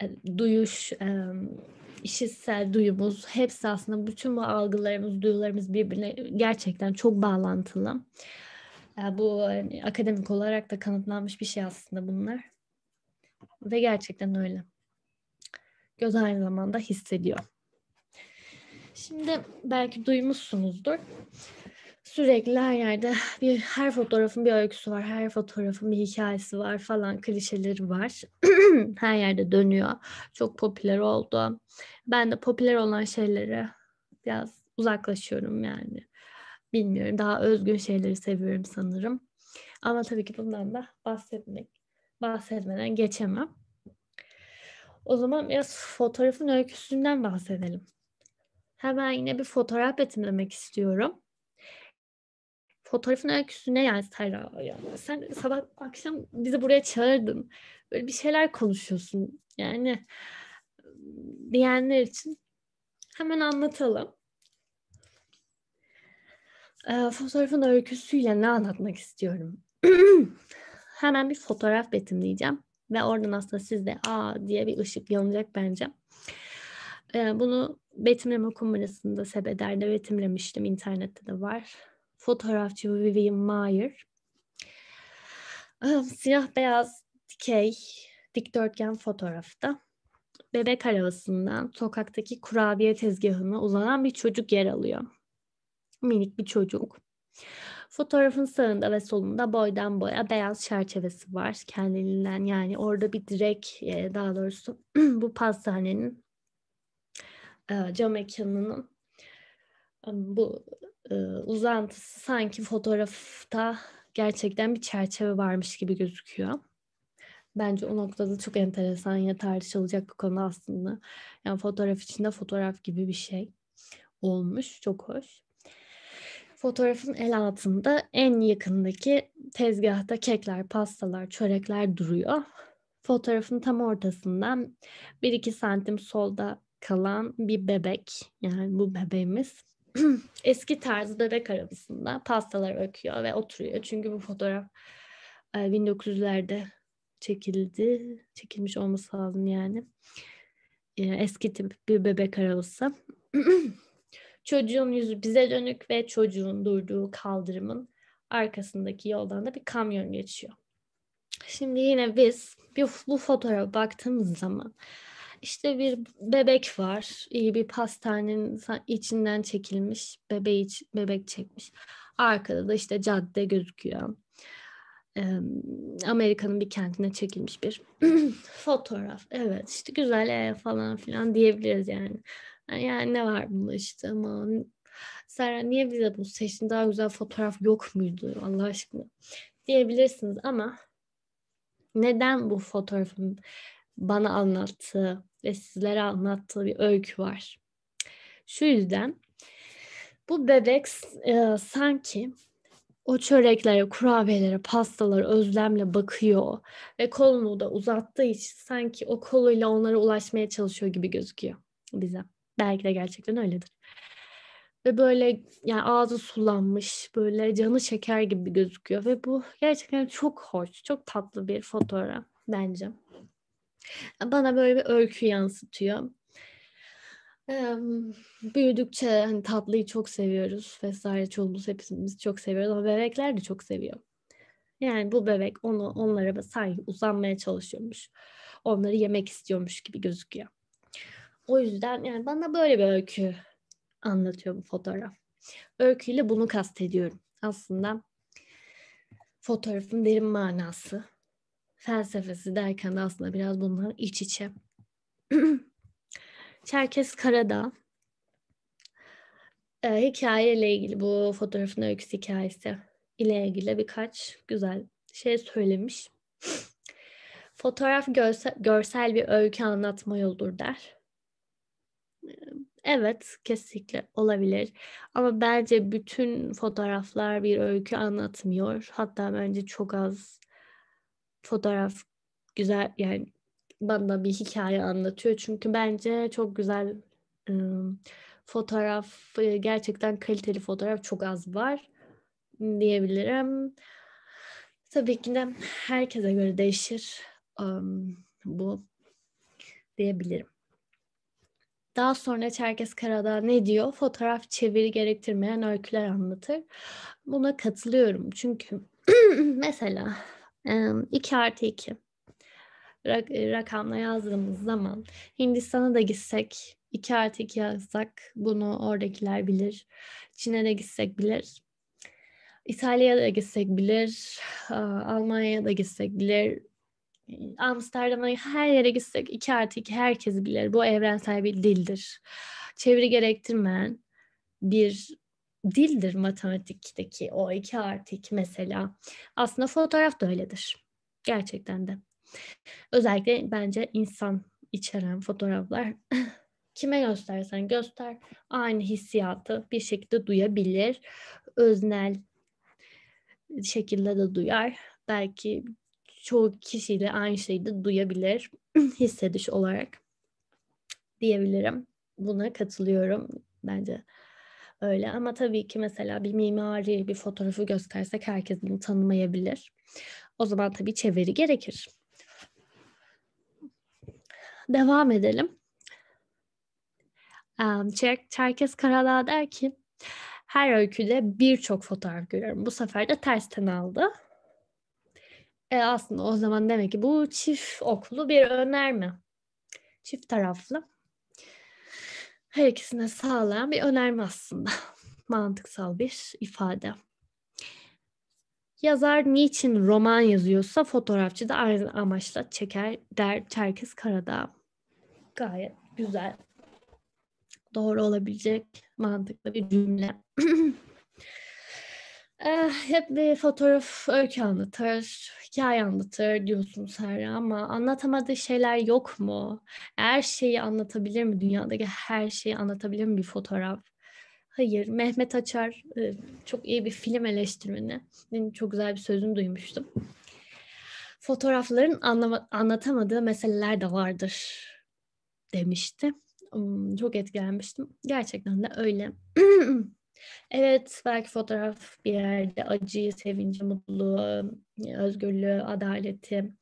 e, duyuş, e, işitsel duyumuz hepsi aslında bütün bu algılarımız, duyularımız birbirine gerçekten çok bağlantılı. Ee, bu hani, akademik olarak da kanıtlanmış bir şey aslında bunlar. Ve gerçekten öyle. Göz aynı zamanda hissediyor. Şimdi belki duymuşsunuzdur. Sürekli her yerde bir her fotoğrafın bir öyküsü var, her fotoğrafın bir hikayesi var falan klişeleri var. her yerde dönüyor. Çok popüler oldu. Ben de popüler olan şeylere biraz uzaklaşıyorum yani bilmiyorum. Daha özgün şeyleri seviyorum sanırım. Ama tabii ki bundan da bahsetmek, bahsetmeden geçemem. O zaman biraz fotoğrafın öyküsünden bahsedelim. Hemen yine bir fotoğraf betimlemek istiyorum. Fotoğrafın öyküsü ne yani Serra? Yani sen sabah akşam bizi buraya çağırdın. Böyle bir şeyler konuşuyorsun. Yani diyenler için hemen anlatalım e, fotoğrafın öyküsüyle ne anlatmak istiyorum? Hemen bir fotoğraf betimleyeceğim ve oradan aslında sizde aa diye bir ışık yanacak bence. E, bunu betimleme kumbarasında Sebeder'de betimlemiştim. İnternette de var. Fotoğrafçı Vivian Mayer. E, ee, siyah beyaz dikey dikdörtgen fotoğrafta bebek arabasından sokaktaki kurabiye tezgahına uzanan bir çocuk yer alıyor minik bir çocuk. Fotoğrafın sağında ve solunda boydan boya beyaz çerçevesi var kendiliğinden. Yani orada bir direk e, daha doğrusu bu pastanenin e, cam mekanının bu e, uzantısı sanki fotoğrafta gerçekten bir çerçeve varmış gibi gözüküyor. Bence o noktada çok enteresan ya tartışılacak bir konu aslında. Yani fotoğraf içinde fotoğraf gibi bir şey olmuş. Çok hoş. Fotoğrafın el altında en yakındaki tezgahta kekler, pastalar, çörekler duruyor. Fotoğrafın tam ortasından 1-2 santim solda kalan bir bebek yani bu bebeğimiz eski tarz bebek arabasında pastalar öküyor ve oturuyor. Çünkü bu fotoğraf 1900'lerde e, çekildi. Çekilmiş olması lazım yani. E, eski tip bir bebek arabası. Çocuğun yüzü bize dönük ve çocuğun durduğu kaldırımın arkasındaki yoldan da bir kamyon geçiyor. Şimdi yine biz bir, bu fotoğrafa baktığımız zaman işte bir bebek var. İyi bir pastanenin içinden çekilmiş. Bebeği bebek çekmiş. Arkada da işte cadde gözüküyor. Amerika'nın bir kentine çekilmiş bir fotoğraf. Evet işte güzel e, falan filan diyebiliriz yani. Yani ne var bunda işte ama Sara niye bize bu seçtin daha güzel fotoğraf yok muydu Allah aşkına diyebilirsiniz ama neden bu fotoğrafın bana anlattığı ve sizlere anlattığı bir öykü var. Şu yüzden bu bebek e, sanki o çöreklere, kurabiyelere, pastalara özlemle bakıyor ve kolunu da uzattığı için sanki o koluyla onlara ulaşmaya çalışıyor gibi gözüküyor bize. Belki de gerçekten öyledir. Ve böyle yani ağzı sulanmış, böyle canı şeker gibi gözüküyor. Ve bu gerçekten çok hoş, çok tatlı bir fotoğraf bence. Bana böyle bir öykü yansıtıyor. büyüdükçe hani tatlıyı çok seviyoruz vesaire çoğumuz hepimiz çok seviyoruz ama bebekler de çok seviyor. Yani bu bebek onu onlara sanki uzanmaya çalışıyormuş. Onları yemek istiyormuş gibi gözüküyor. O yüzden yani bana böyle bir öykü anlatıyor bu fotoğraf. Öyküyle bunu kastediyorum. Aslında fotoğrafın derin manası, felsefesi derken de aslında biraz bunlar iç içe. Çerkes Karada e, hikayeyle ilgili bu fotoğrafın öyküsü hikayesi ile ilgili birkaç güzel şey söylemiş. Fotoğraf görse, görsel bir öykü anlatma yoldur der. Evet, kesinlikle olabilir. Ama bence bütün fotoğraflar bir öykü anlatmıyor. Hatta bence çok az fotoğraf güzel yani bana bir hikaye anlatıyor. Çünkü bence çok güzel fotoğraf e, gerçekten kaliteli fotoğraf çok az var diyebilirim. Tabii ki de herkese göre değişir um, bu diyebilirim. Daha sonra Çerkes Karadağ ne diyor? Fotoğraf çeviri gerektirmeyen öyküler anlatır. Buna katılıyorum çünkü mesela 2 artı 2 rakamla yazdığımız zaman Hindistan'a da gitsek 2 artı 2 yazsak bunu oradakiler bilir. Çin'e de gitsek bilir. İtalya'ya da gitsek bilir, Almanya'ya da gitsek bilir, Amsterdam'a her yere gitsek 2 artı 2 herkes bilir. Bu evrensel bir dildir. Çeviri gerektirmeyen bir dildir matematikteki o 2 artı 2 mesela. Aslında fotoğraf da öyledir. Gerçekten de. Özellikle bence insan içeren fotoğraflar kime göstersen göster aynı hissiyatı bir şekilde duyabilir. Öznel şekilde de duyar. Belki çoğu kişiyle aynı şeyi de duyabilir hissediş olarak diyebilirim. Buna katılıyorum bence öyle ama tabii ki mesela bir mimari bir fotoğrafı göstersek herkes bunu tanımayabilir. O zaman tabii çeviri gerekir. Devam edelim. Çer Çerkes Karadağ der ki her öyküde birçok fotoğraf görüyorum. Bu sefer de tersten aldı. E aslında o zaman demek ki bu çift oklu bir önerme. Çift taraflı. Her ikisine sağlayan bir önerme aslında. Mantıksal bir ifade. Yazar niçin roman yazıyorsa fotoğrafçı da aynı amaçla çeker der Çerkes Karadağ. Gayet güzel. Doğru olabilecek mantıklı bir cümle. Eh, hep bir fotoğraf öykü anlatır, hikaye anlatır diyorsunuz her ama anlatamadığı şeyler yok mu? Her şeyi anlatabilir mi? Dünyadaki her şeyi anlatabilir mi bir fotoğraf? Hayır. Mehmet Açar e, çok iyi bir film eleştirmeni. Benim çok güzel bir sözünü duymuştum. Fotoğrafların anlama, anlatamadığı meseleler de vardır demişti. Hmm, çok etkilenmiştim. Gerçekten de öyle. Evet belki fotoğraf bir yerde acıyı, sevinci, mutluluğu, e, özgürlüğü, adaleti,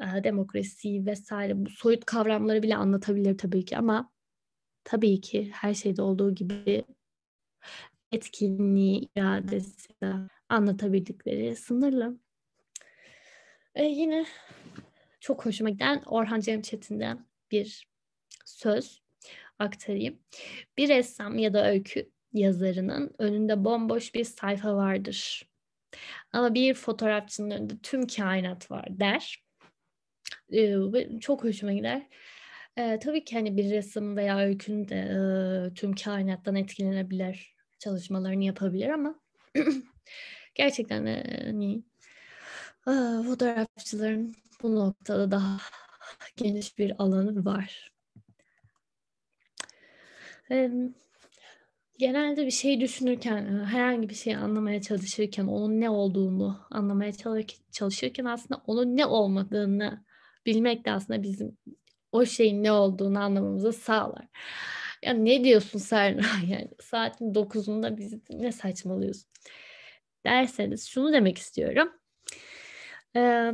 e, demokrasi vesaire bu soyut kavramları bile anlatabilir tabii ki ama tabii ki her şeyde olduğu gibi etkinliği, iradesi anlatabildikleri sınırlı. E, yine çok hoşuma giden Orhan Cem Çetin'den bir söz aktarayım. Bir ressam ya da öykü yazarının önünde bomboş bir sayfa vardır. Ama bir fotoğrafçının önünde tüm kainat var der. Ee, çok hoşuma gider. Ee, tabii ki hani bir resim veya öykünün de e, tüm kainattan etkilenebilir, çalışmalarını yapabilir ama gerçekten de hani e, fotoğrafçıların bu noktada daha geniş bir alanı var. Ee, genelde bir şey düşünürken, e, herhangi bir şeyi anlamaya çalışırken, onun ne olduğunu anlamaya çalışırken aslında onun ne olmadığını bilmek de aslında bizim o şeyin ne olduğunu anlamamıza sağlar. Ya ne diyorsun Serna? Yani saatin dokuzunda biz ne saçmalıyorsun? Derseniz şunu demek istiyorum. Ee,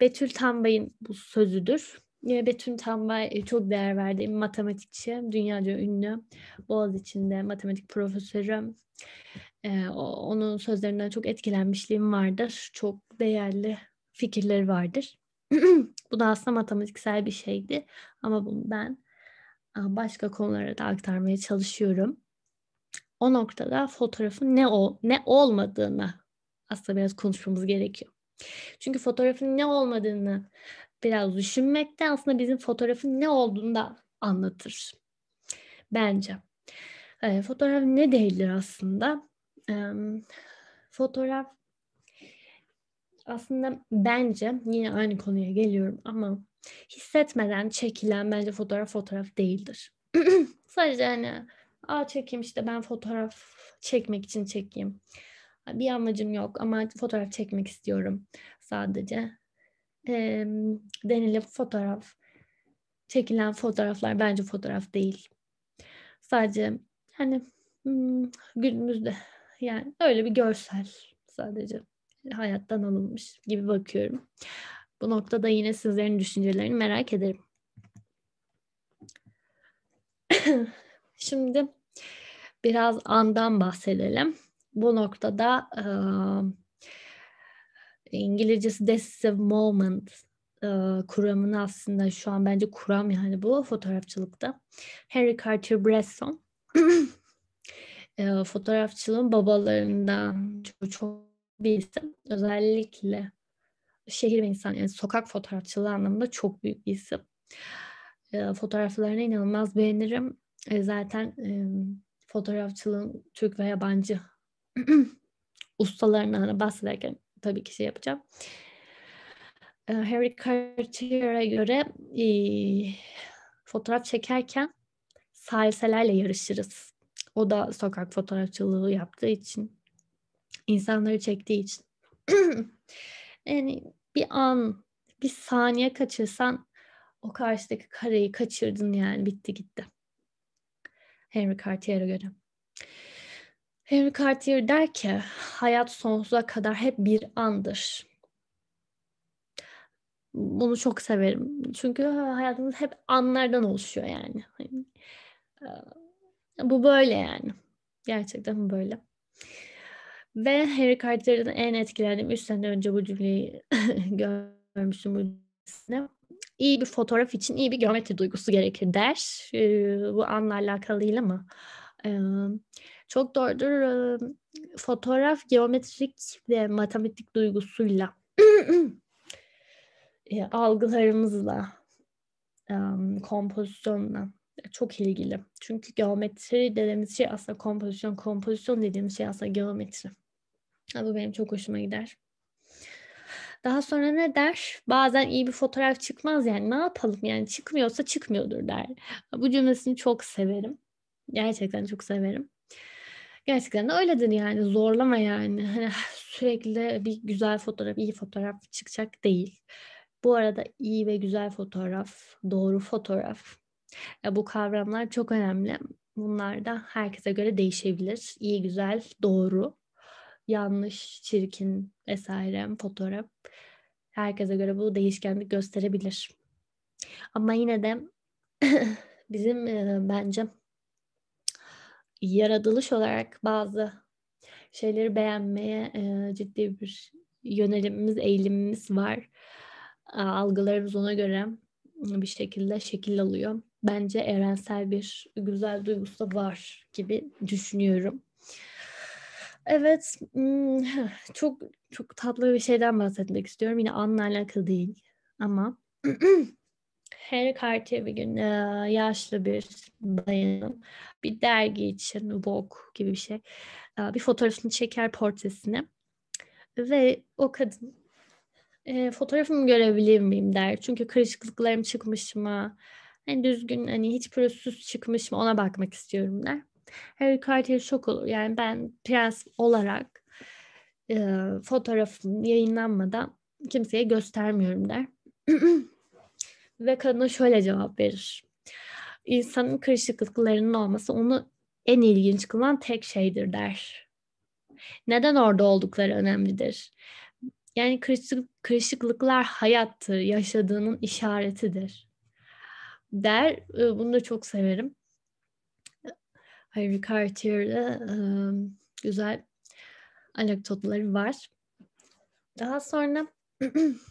Betül Tambay'ın bu sözüdür. Betül Tambay e, çok değer verdiğim matematikçi, dünyaca ünlü, Boğaziçi'nde matematik profesörü. E, onun sözlerinden çok etkilenmişliğim vardır. Çok değerli fikirleri vardır. bu da aslında matematiksel bir şeydi ama bunu ben başka konulara da aktarmaya çalışıyorum. O noktada fotoğrafın ne o ne olmadığını aslında biraz konuşmamız gerekiyor. Çünkü fotoğrafın ne olmadığını biraz düşünmek de aslında bizim fotoğrafın ne olduğunu da anlatır. Bence. E, fotoğraf ne değildir aslında? E, fotoğraf aslında bence yine aynı konuya geliyorum ama hissetmeden çekilen bence fotoğraf fotoğraf değildir. Sadece hani a çekeyim işte ben fotoğraf çekmek için çekeyim. Bir amacım yok ama fotoğraf çekmek istiyorum sadece e, denilip fotoğraf çekilen fotoğraflar bence fotoğraf değil. Sadece hani günümüzde yani öyle bir görsel sadece hayattan alınmış gibi bakıyorum. Bu noktada yine sizlerin düşüncelerini merak ederim. Şimdi biraz andan bahsedelim. Bu noktada İngilizcesi This is Moment e, kuramını aslında şu an bence kuram yani bu fotoğrafçılıkta. Henry Carter bresson e, fotoğrafçılığın babalarından çok, çok bir isim. Özellikle şehir ve insan yani sokak fotoğrafçılığı anlamında çok büyük bir isim. E, fotoğraflarını inanılmaz beğenirim. E, zaten fotoğrafçılığın Türk ve yabancı ustalarından bahsederken tabii ki şey yapacağım. Ee, Harry Cartier'e göre e, fotoğraf çekerken salselerle yarışırız. O da sokak fotoğrafçılığı yaptığı için, insanları çektiği için. yani bir an, bir saniye kaçırsan o karşıdaki kareyi kaçırdın yani bitti gitti. Henry Cartier'e göre. Henry Cartier der ki hayat sonsuza kadar hep bir andır. Bunu çok severim. Çünkü hayatımız hep anlardan oluşuyor yani. Ee, bu böyle yani. Gerçekten böyle. Ve Harry Carter'ın en etkilendiğim 3 sene önce bu cümleyi görmüştüm bu cümlesini. İyi bir fotoğraf için iyi bir geometri duygusu gerekir der. Ee, bu anla alakalıyla mı? Ee, çok doğrudur. Fotoğraf geometrik ve matematik duygusuyla algılarımızla kompozisyonla çok ilgili. Çünkü geometri dediğimiz şey aslında kompozisyon, kompozisyon dediğimiz şey aslında geometri. Bu benim çok hoşuma gider. Daha sonra ne der? Bazen iyi bir fotoğraf çıkmaz yani ne yapalım yani çıkmıyorsa çıkmıyordur der. Bu cümlesini çok severim. Gerçekten çok severim. Gerçekten de öyledir yani zorlama yani. Hani sürekli bir güzel fotoğraf, iyi fotoğraf çıkacak değil. Bu arada iyi ve güzel fotoğraf, doğru fotoğraf. Ya e, bu kavramlar çok önemli. Bunlar da herkese göre değişebilir. İyi, güzel, doğru, yanlış, çirkin vesaire fotoğraf. Herkese göre bu değişkenlik gösterebilir. Ama yine de bizim e, bence yaratılış olarak bazı şeyleri beğenmeye e, ciddi bir yönelimimiz, eğilimimiz var. Algılarımız ona göre bir şekilde şekil alıyor. Bence evrensel bir güzel duygusu var gibi düşünüyorum. Evet, hmm, çok çok tatlı bir şeyden bahsetmek istiyorum. Yine anla alakalı değil ama Henry Cartier bir gün yaşlı bir bayanın bir dergi için Vogue gibi bir şey bir fotoğrafını çeker portresini ve o kadın e, fotoğrafımı görebilir miyim der. Çünkü kırışıklıklarım çıkmış mı? Hani düzgün hani hiç pürüzsüz çıkmış mı ona bakmak istiyorum der. Harry Cartier şok olur. Yani ben prens olarak e, fotoğrafım yayınlanmadan kimseye göstermiyorum der. ve kadına şöyle cevap verir. İnsanın kırışıklıklarının olması onu en ilginç kılan tek şeydir der. Neden orada oldukları önemlidir. Yani kırışık, kırışıklıklar hayattır, yaşadığının işaretidir der. Ee, bunu da çok severim. Harry Cartier'de ee, güzel anekdotları var. Daha sonra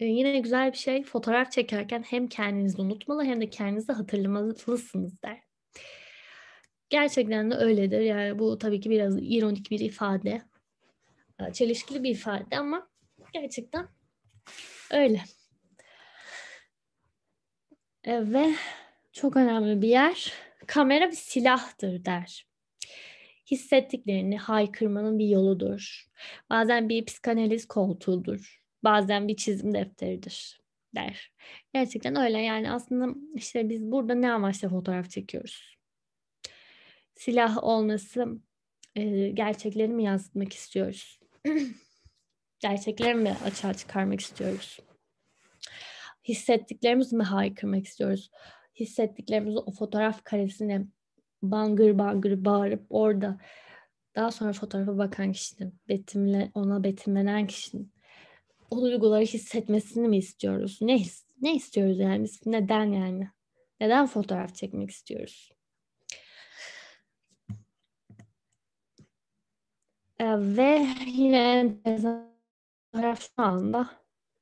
Ee, yine güzel bir şey fotoğraf çekerken hem kendinizi unutmalı hem de kendinizi hatırlamalısınız der. Gerçekten de öyledir. Yani bu tabii ki biraz ironik bir ifade. Ee, çelişkili bir ifade ama gerçekten öyle. Ee, ve çok önemli bir yer. Kamera bir silahtır der. Hissettiklerini haykırmanın bir yoludur. Bazen bir psikanaliz koltuğudur bazen bir çizim defteridir der. Gerçekten öyle yani aslında işte biz burada ne amaçla fotoğraf çekiyoruz? Silah olması e, gerçekleri mi yansıtmak istiyoruz? gerçekleri mi açığa çıkarmak istiyoruz? Hissettiklerimizi mi haykırmak istiyoruz? Hissettiklerimizi o fotoğraf karesine bangır bangır bağırıp orada daha sonra fotoğrafa bakan kişinin, betimle, ona betimlenen kişinin o duyguları hissetmesini mi istiyoruz? Ne ne istiyoruz yani? Biz neden yani? Neden fotoğraf çekmek istiyoruz? Ee, ve yine fotoğraf şu anda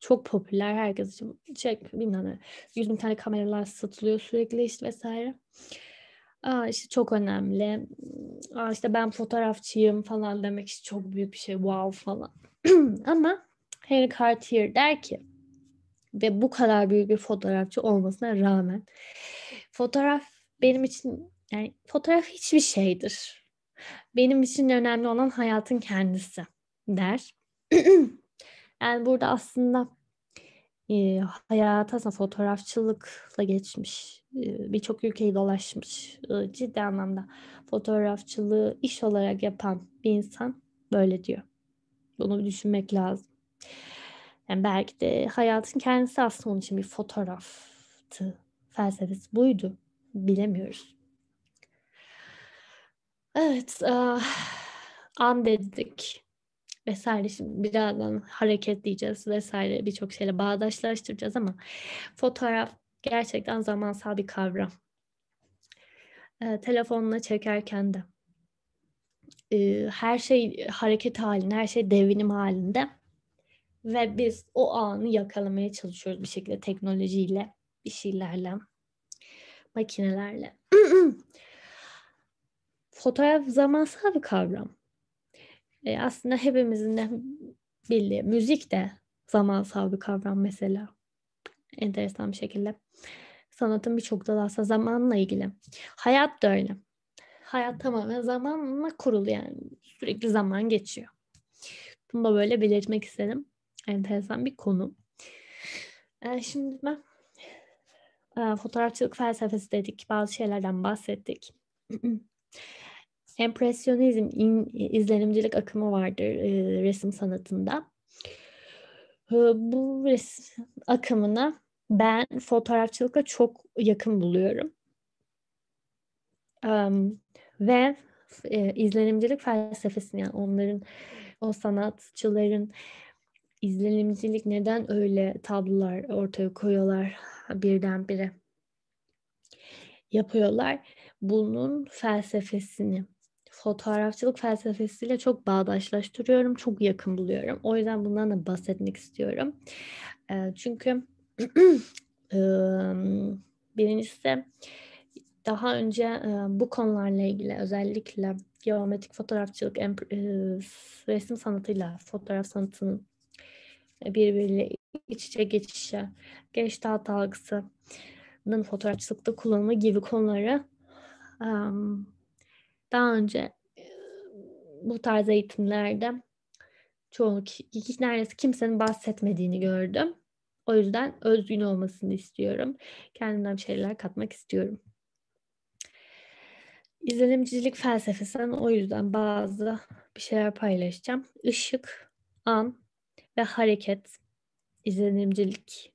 çok popüler herkes için çek bilmem ne. Yüz bin tane kameralar satılıyor sürekli işte vesaire. Aa, işte çok önemli. Aa, işte ben fotoğrafçıyım falan demek işte çok büyük bir şey. Wow falan. Ama Henry Cartier der ki ve bu kadar büyük bir fotoğrafçı olmasına rağmen fotoğraf benim için yani fotoğraf hiçbir şeydir. Benim için önemli olan hayatın kendisi der. yani burada aslında e, hayata fotoğrafçılıkla geçmiş. E, Birçok ülkeyi dolaşmış. E, ciddi anlamda fotoğrafçılığı iş olarak yapan bir insan böyle diyor. Bunu düşünmek lazım. Yani belki de hayatın kendisi aslında onun için bir fotoğraftı. Felsefesi buydu. Bilemiyoruz. Evet. Uh, an dedik vesaire şimdi birazdan hareketleyeceğiz vesaire birçok şeyle bağdaşlaştıracağız ama fotoğraf gerçekten zamansal bir kavram. E, telefonla çekerken de e, her şey hareket halinde, her şey devinim halinde ve biz o anı yakalamaya çalışıyoruz bir şekilde teknolojiyle, bir şeylerle, makinelerle. Fotoğraf zamansal bir kavram. E aslında hepimizin de bildiği müzik de zamansal bir kavram mesela. Enteresan bir şekilde. Sanatın birçok dalı aslında zamanla ilgili. Hayat da öyle. Hayat tamamen zamanla kurulu yani. Sürekli zaman geçiyor. Bunu da böyle belirtmek istedim enteresan bir konu. Ee, şimdi ben e, fotoğrafçılık felsefesi dedik. Bazı şeylerden bahsettik. Empresyonizm izlenimcilik akımı vardır e, resim sanatında. Ee, bu resim akımını ben fotoğrafçılıkla çok yakın buluyorum. ve e, izlenimcilik felsefesini yani onların o sanatçıların izlenimcilik neden öyle tablolar ortaya koyuyorlar birdenbire? Yapıyorlar. Bunun felsefesini fotoğrafçılık felsefesiyle çok bağdaşlaştırıyorum, çok yakın buluyorum. O yüzden bundan da bahsetmek istiyorum. Ee, çünkü e, birincisi daha önce bu konularla ilgili özellikle geometrik fotoğrafçılık, em, e, resim sanatıyla fotoğraf sanatının e, birbiriyle iç içe geçişe, geçtaht algısının fotoğrafçılıkta kullanımı gibi konuları daha önce e, bu tarz eğitimlerde çoğu hiç neredeyse kimsenin bahsetmediğini gördüm. O yüzden özgün olmasını istiyorum. Kendimden bir şeyler katmak istiyorum. İzlenimcilik felsefesinden o yüzden bazı bir şeyler paylaşacağım. Işık, an, ve hareket, izlenimcilik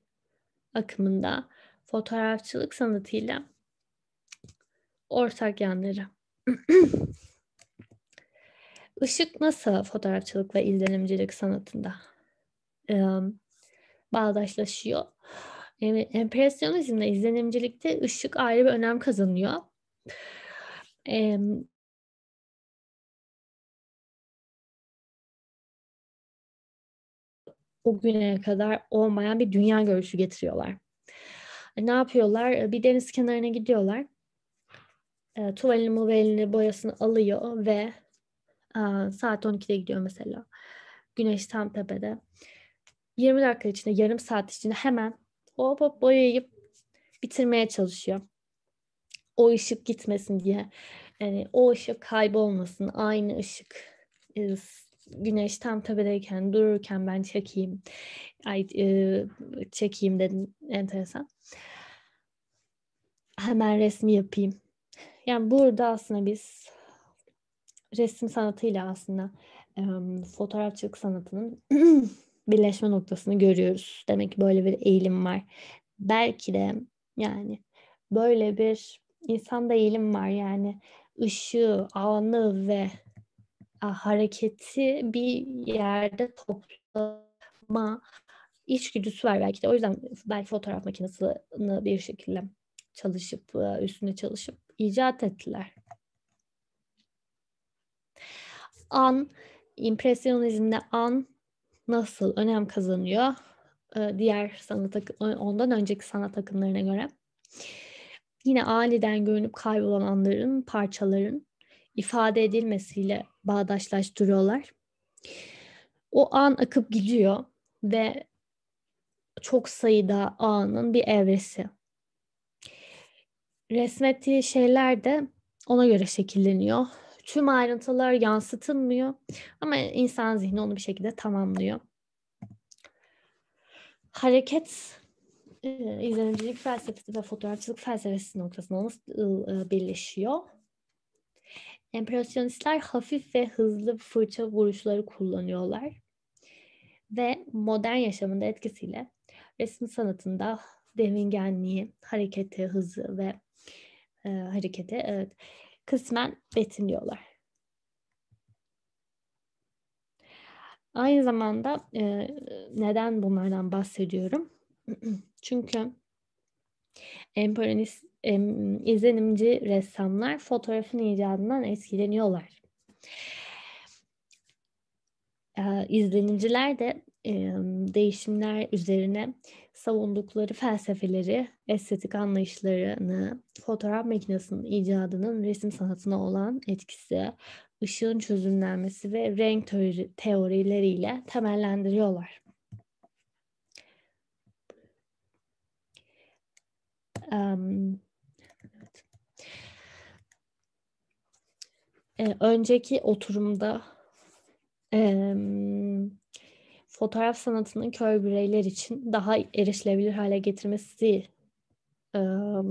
akımında fotoğrafçılık sanatıyla ortak yanları. Işık nasıl fotoğrafçılık ve izlenimcilik sanatında ee, bağdaşlaşıyor? Yani empresyonizmle izlenimcilikte ışık ayrı bir önem kazanıyor. Ee, o güne kadar olmayan bir dünya görüşü getiriyorlar. E, ne yapıyorlar? E, bir deniz kenarına gidiyorlar. E, tuvalini muvalini boyasını alıyor ve e, saat 12'de gidiyor mesela. Güneş tam tepede. 20 dakika içinde, yarım saat içinde hemen hop hop boyayıp bitirmeye çalışıyor. O ışık gitmesin diye. Yani o ışık kaybolmasın. Aynı ışık güneş tam tepedeyken dururken ben çekeyim. Ay, e, çekeyim dedim enteresan. Hemen resmi yapayım. Yani burada aslında biz resim sanatıyla aslında e, fotoğrafçılık sanatının birleşme noktasını görüyoruz. Demek ki böyle bir eğilim var. Belki de yani böyle bir insan da eğilim var yani ışığı, anı ve hareketi bir yerde toplama içgüdüsü var belki de. O yüzden belki fotoğraf makinesini bir şekilde çalışıp e, üstüne çalışıp icat ettiler. An, impresyonizmde an nasıl önem kazanıyor e, diğer sanat ondan önceki sanat akımlarına göre? Yine aniden görünüp kaybolan anların, parçaların ifade edilmesiyle bağdaşlaştırıyorlar. O an akıp gidiyor ve çok sayıda anın bir evresi. Resmettiği şeyler de ona göre şekilleniyor. Tüm ayrıntılar yansıtılmıyor ama insan zihni onu bir şekilde tamamlıyor. Hareket e, izlenimcilik felsefesi ve fotoğrafçılık felsefesi noktasında nasıl e, birleşiyor? Empresyonistler hafif ve hızlı fırça vuruşları kullanıyorlar ve modern yaşamında etkisiyle resim sanatında devingenliği, hareketi, hızı ve e, hareketi evet, kısmen betimliyorlar. Aynı zamanda e, neden bunlardan bahsediyorum? Çünkü Empresyonist e, izlenimci ressamlar fotoğrafın icadından etkileniyorlar. E, izlenimciler de e, değişimler üzerine savundukları felsefeleri, estetik anlayışlarını, fotoğraf makinesinin icadının resim sanatına olan etkisi, ışığın çözümlenmesi ve renk teori teorileriyle temellendiriyorlar. Um, e, önceki oturumda e, fotoğraf sanatının kör bireyler için daha erişilebilir hale getirmesi e,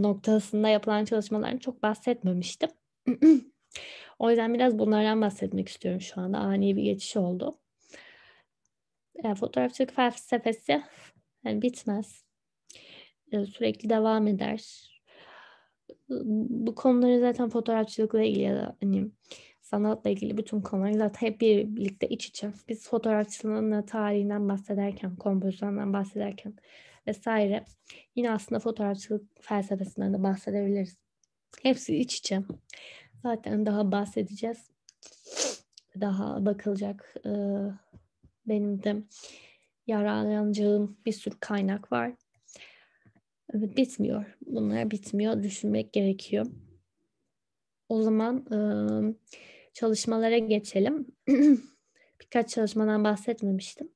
noktasında yapılan çalışmalardan çok bahsetmemiştim. o yüzden biraz bunlardan bahsetmek istiyorum şu anda. Ani bir geçiş oldu. Yani fotoğrafçılık felsefesi yani bitmez. E, sürekli devam eder bu konuları zaten fotoğrafçılıkla ilgili ya da hani sanatla ilgili bütün konular zaten hep birlikte iç içe. Biz fotoğrafçılığın tarihinden bahsederken, kompozisyondan bahsederken vesaire yine aslında fotoğrafçılık felsefesinden de bahsedebiliriz. Hepsi iç içe. Zaten daha bahsedeceğiz. Daha bakılacak. Benim de yararlanacağım bir sürü kaynak var. Evet, bitmiyor. Bunlar bitmiyor. Düşünmek gerekiyor. O zaman ıı, çalışmalara geçelim. Birkaç çalışmadan bahsetmemiştim.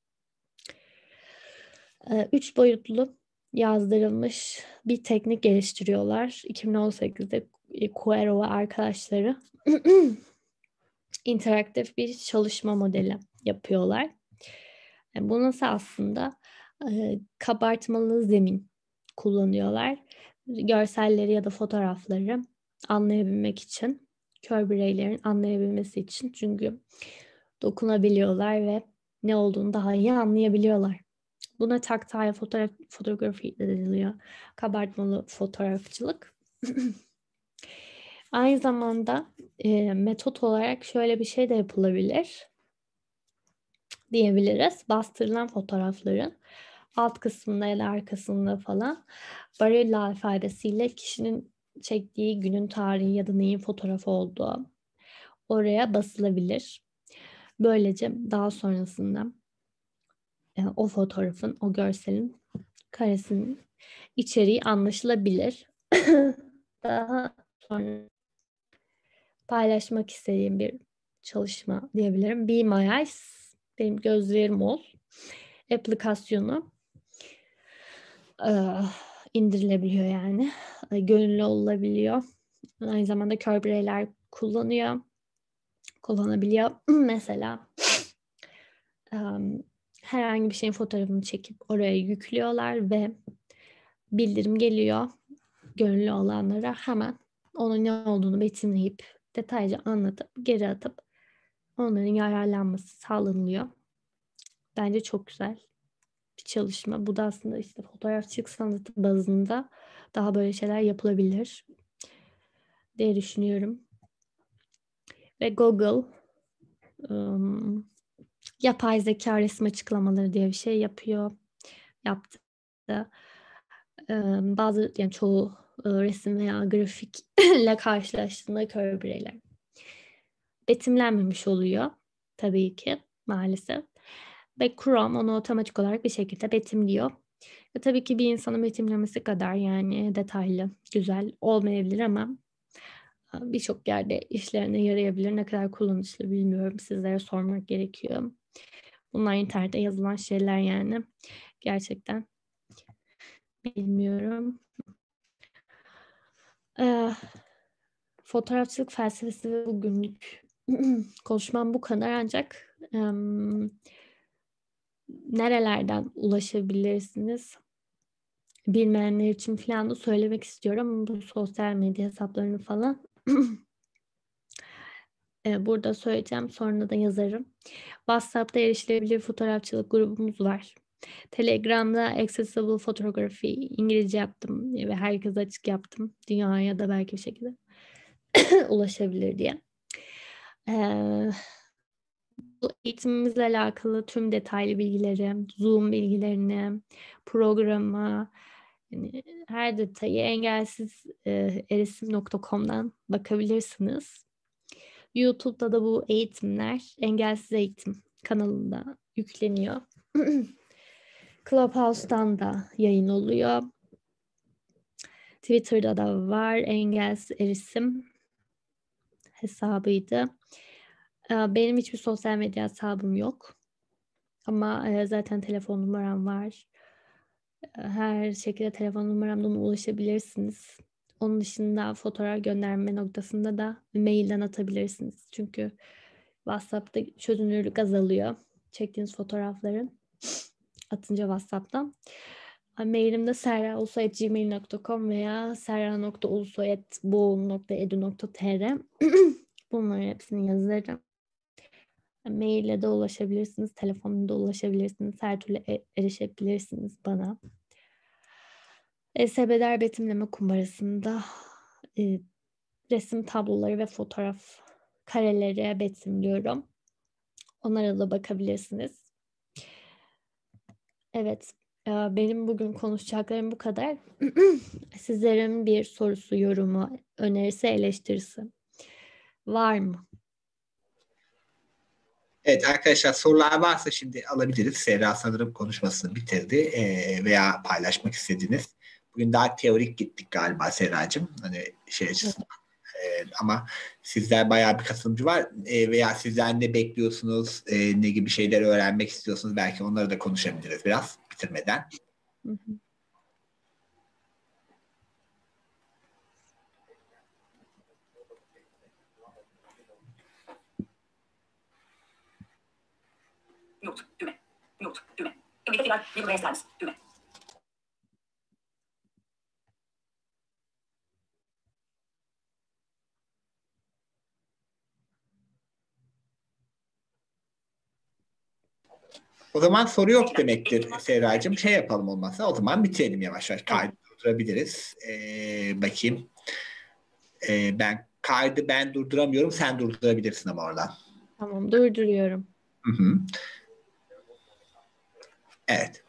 üç boyutlu yazdırılmış bir teknik geliştiriyorlar. 2018'de Cuero ve arkadaşları interaktif bir çalışma modeli yapıyorlar. E, bu nasıl aslında e, kabartmalı zemin kullanıyorlar. Görselleri ya da fotoğrafları anlayabilmek için, kör bireylerin anlayabilmesi için. Çünkü dokunabiliyorlar ve ne olduğunu daha iyi anlayabiliyorlar. Buna taktile fotoğraf, fotografi deniliyor. Kabartmalı fotoğrafçılık. Aynı zamanda e, metot olarak şöyle bir şey de yapılabilir diyebiliriz. Bastırılan fotoğrafların alt kısmında ya da arkasında falan Barilla ifadesiyle kişinin çektiği günün tarihi ya da neyin fotoğrafı olduğu oraya basılabilir. Böylece daha sonrasında yani e, o fotoğrafın, o görselin karesinin içeriği anlaşılabilir. daha sonra paylaşmak istediğim bir çalışma diyebilirim. Be My Eyes, benim gözlerim ol aplikasyonu indirilebiliyor yani. Gönüllü olabiliyor. Aynı zamanda kör bireyler kullanıyor. Kullanabiliyor. Mesela herhangi bir şeyin fotoğrafını çekip oraya yüklüyorlar ve bildirim geliyor gönüllü olanlara hemen onun ne olduğunu betimleyip detaylıca anlatıp geri atıp onların yararlanması sağlanılıyor. Bence çok güzel bir çalışma. Bu da aslında işte fotoğrafçılık sanatı bazında daha böyle şeyler yapılabilir diye düşünüyorum. Ve Google um, yapay zeka resim açıklamaları diye bir şey yapıyor. Yaptı. Um, bazı yani çoğu uh, resim veya grafikle karşılaştığında kör bireyler betimlenmemiş oluyor tabii ki maalesef ve Chrome onu otomatik olarak bir şekilde betimliyor. Ve tabii ki bir insanın betimlemesi kadar yani detaylı, güzel olmayabilir ama e, birçok yerde işlerine yarayabilir. Ne kadar kullanışlı bilmiyorum. Sizlere sormak gerekiyor. Bunlar internette yazılan şeyler yani. Gerçekten bilmiyorum. Ee, fotoğrafçılık felsefesi ve bugünlük konuşmam bu kadar ancak um, nerelerden ulaşabilirsiniz? Bilmeyenler için falan da söylemek istiyorum. bu sosyal medya hesaplarını falan e, burada söyleyeceğim sonra da yazarım. WhatsApp'ta erişilebilir fotoğrafçılık grubumuz var. Telegram'da Accessible Photography İngilizce yaptım ve herkese açık yaptım. Dünyaya da belki bir şekilde ulaşabilir diye. Ee, eğitimimizle alakalı tüm detaylı bilgileri, Zoom bilgilerini, programı, yani her detayı engelsiz engelsizerisim.com'dan bakabilirsiniz. YouTube'da da bu eğitimler Engelsiz Eğitim kanalında yükleniyor. Clubhouse'dan da yayın oluyor. Twitter'da da var Engelsiz Erisim hesabıydı. Ee, benim hiçbir sosyal medya hesabım yok. Ama e, zaten telefon numaram var. Ee, her şekilde telefon numaramdan ulaşabilirsiniz. Onun dışında fotoğraf gönderme noktasında da mailden atabilirsiniz. Çünkü WhatsApp'ta çözünürlük azalıyor. Çektiğiniz fotoğrafların atınca WhatsApp'tan. Mailimde serraulusoy.gmail.com veya serra.ulusoy.boğum.edu.tr Bunların hepsini yazarım. Maille de ulaşabilirsiniz, telefonla da ulaşabilirsiniz, her türlü e, erişebilirsiniz bana. E Sebeder betimleme kumbarasında e, resim tabloları ve fotoğraf kareleri betimliyorum. Onlara da bakabilirsiniz. Evet, e, benim bugün konuşacaklarım bu kadar. Sizlerin bir sorusu, yorumu, önerisi, eleştirisi var mı? Evet arkadaşlar sorular varsa şimdi alabiliriz. Serra sanırım konuşmasını bitirdi e, veya paylaşmak istediğiniz. Bugün daha teorik gittik galiba Serracığım. Hani şey açısından. Evet. E, ama sizler bayağı bir katılımcı var e, veya sizler ne bekliyorsunuz, e, ne gibi şeyler öğrenmek istiyorsunuz belki onları da konuşabiliriz biraz bitirmeden. Hı hı. Mute. Düğme. Mute. Düğme. Emre tekrar bir buraya servis. Düğme. O zaman soru yok demektir Serracığım. Şey yapalım olmazsa o zaman bitirelim yavaş yavaş. Kaydı durdurabiliriz. Ee, bakayım. Ee, ben kaydı ben durduramıyorum. Sen durdurabilirsin ama oradan. Tamam durduruyorum. Hı hı. Evet.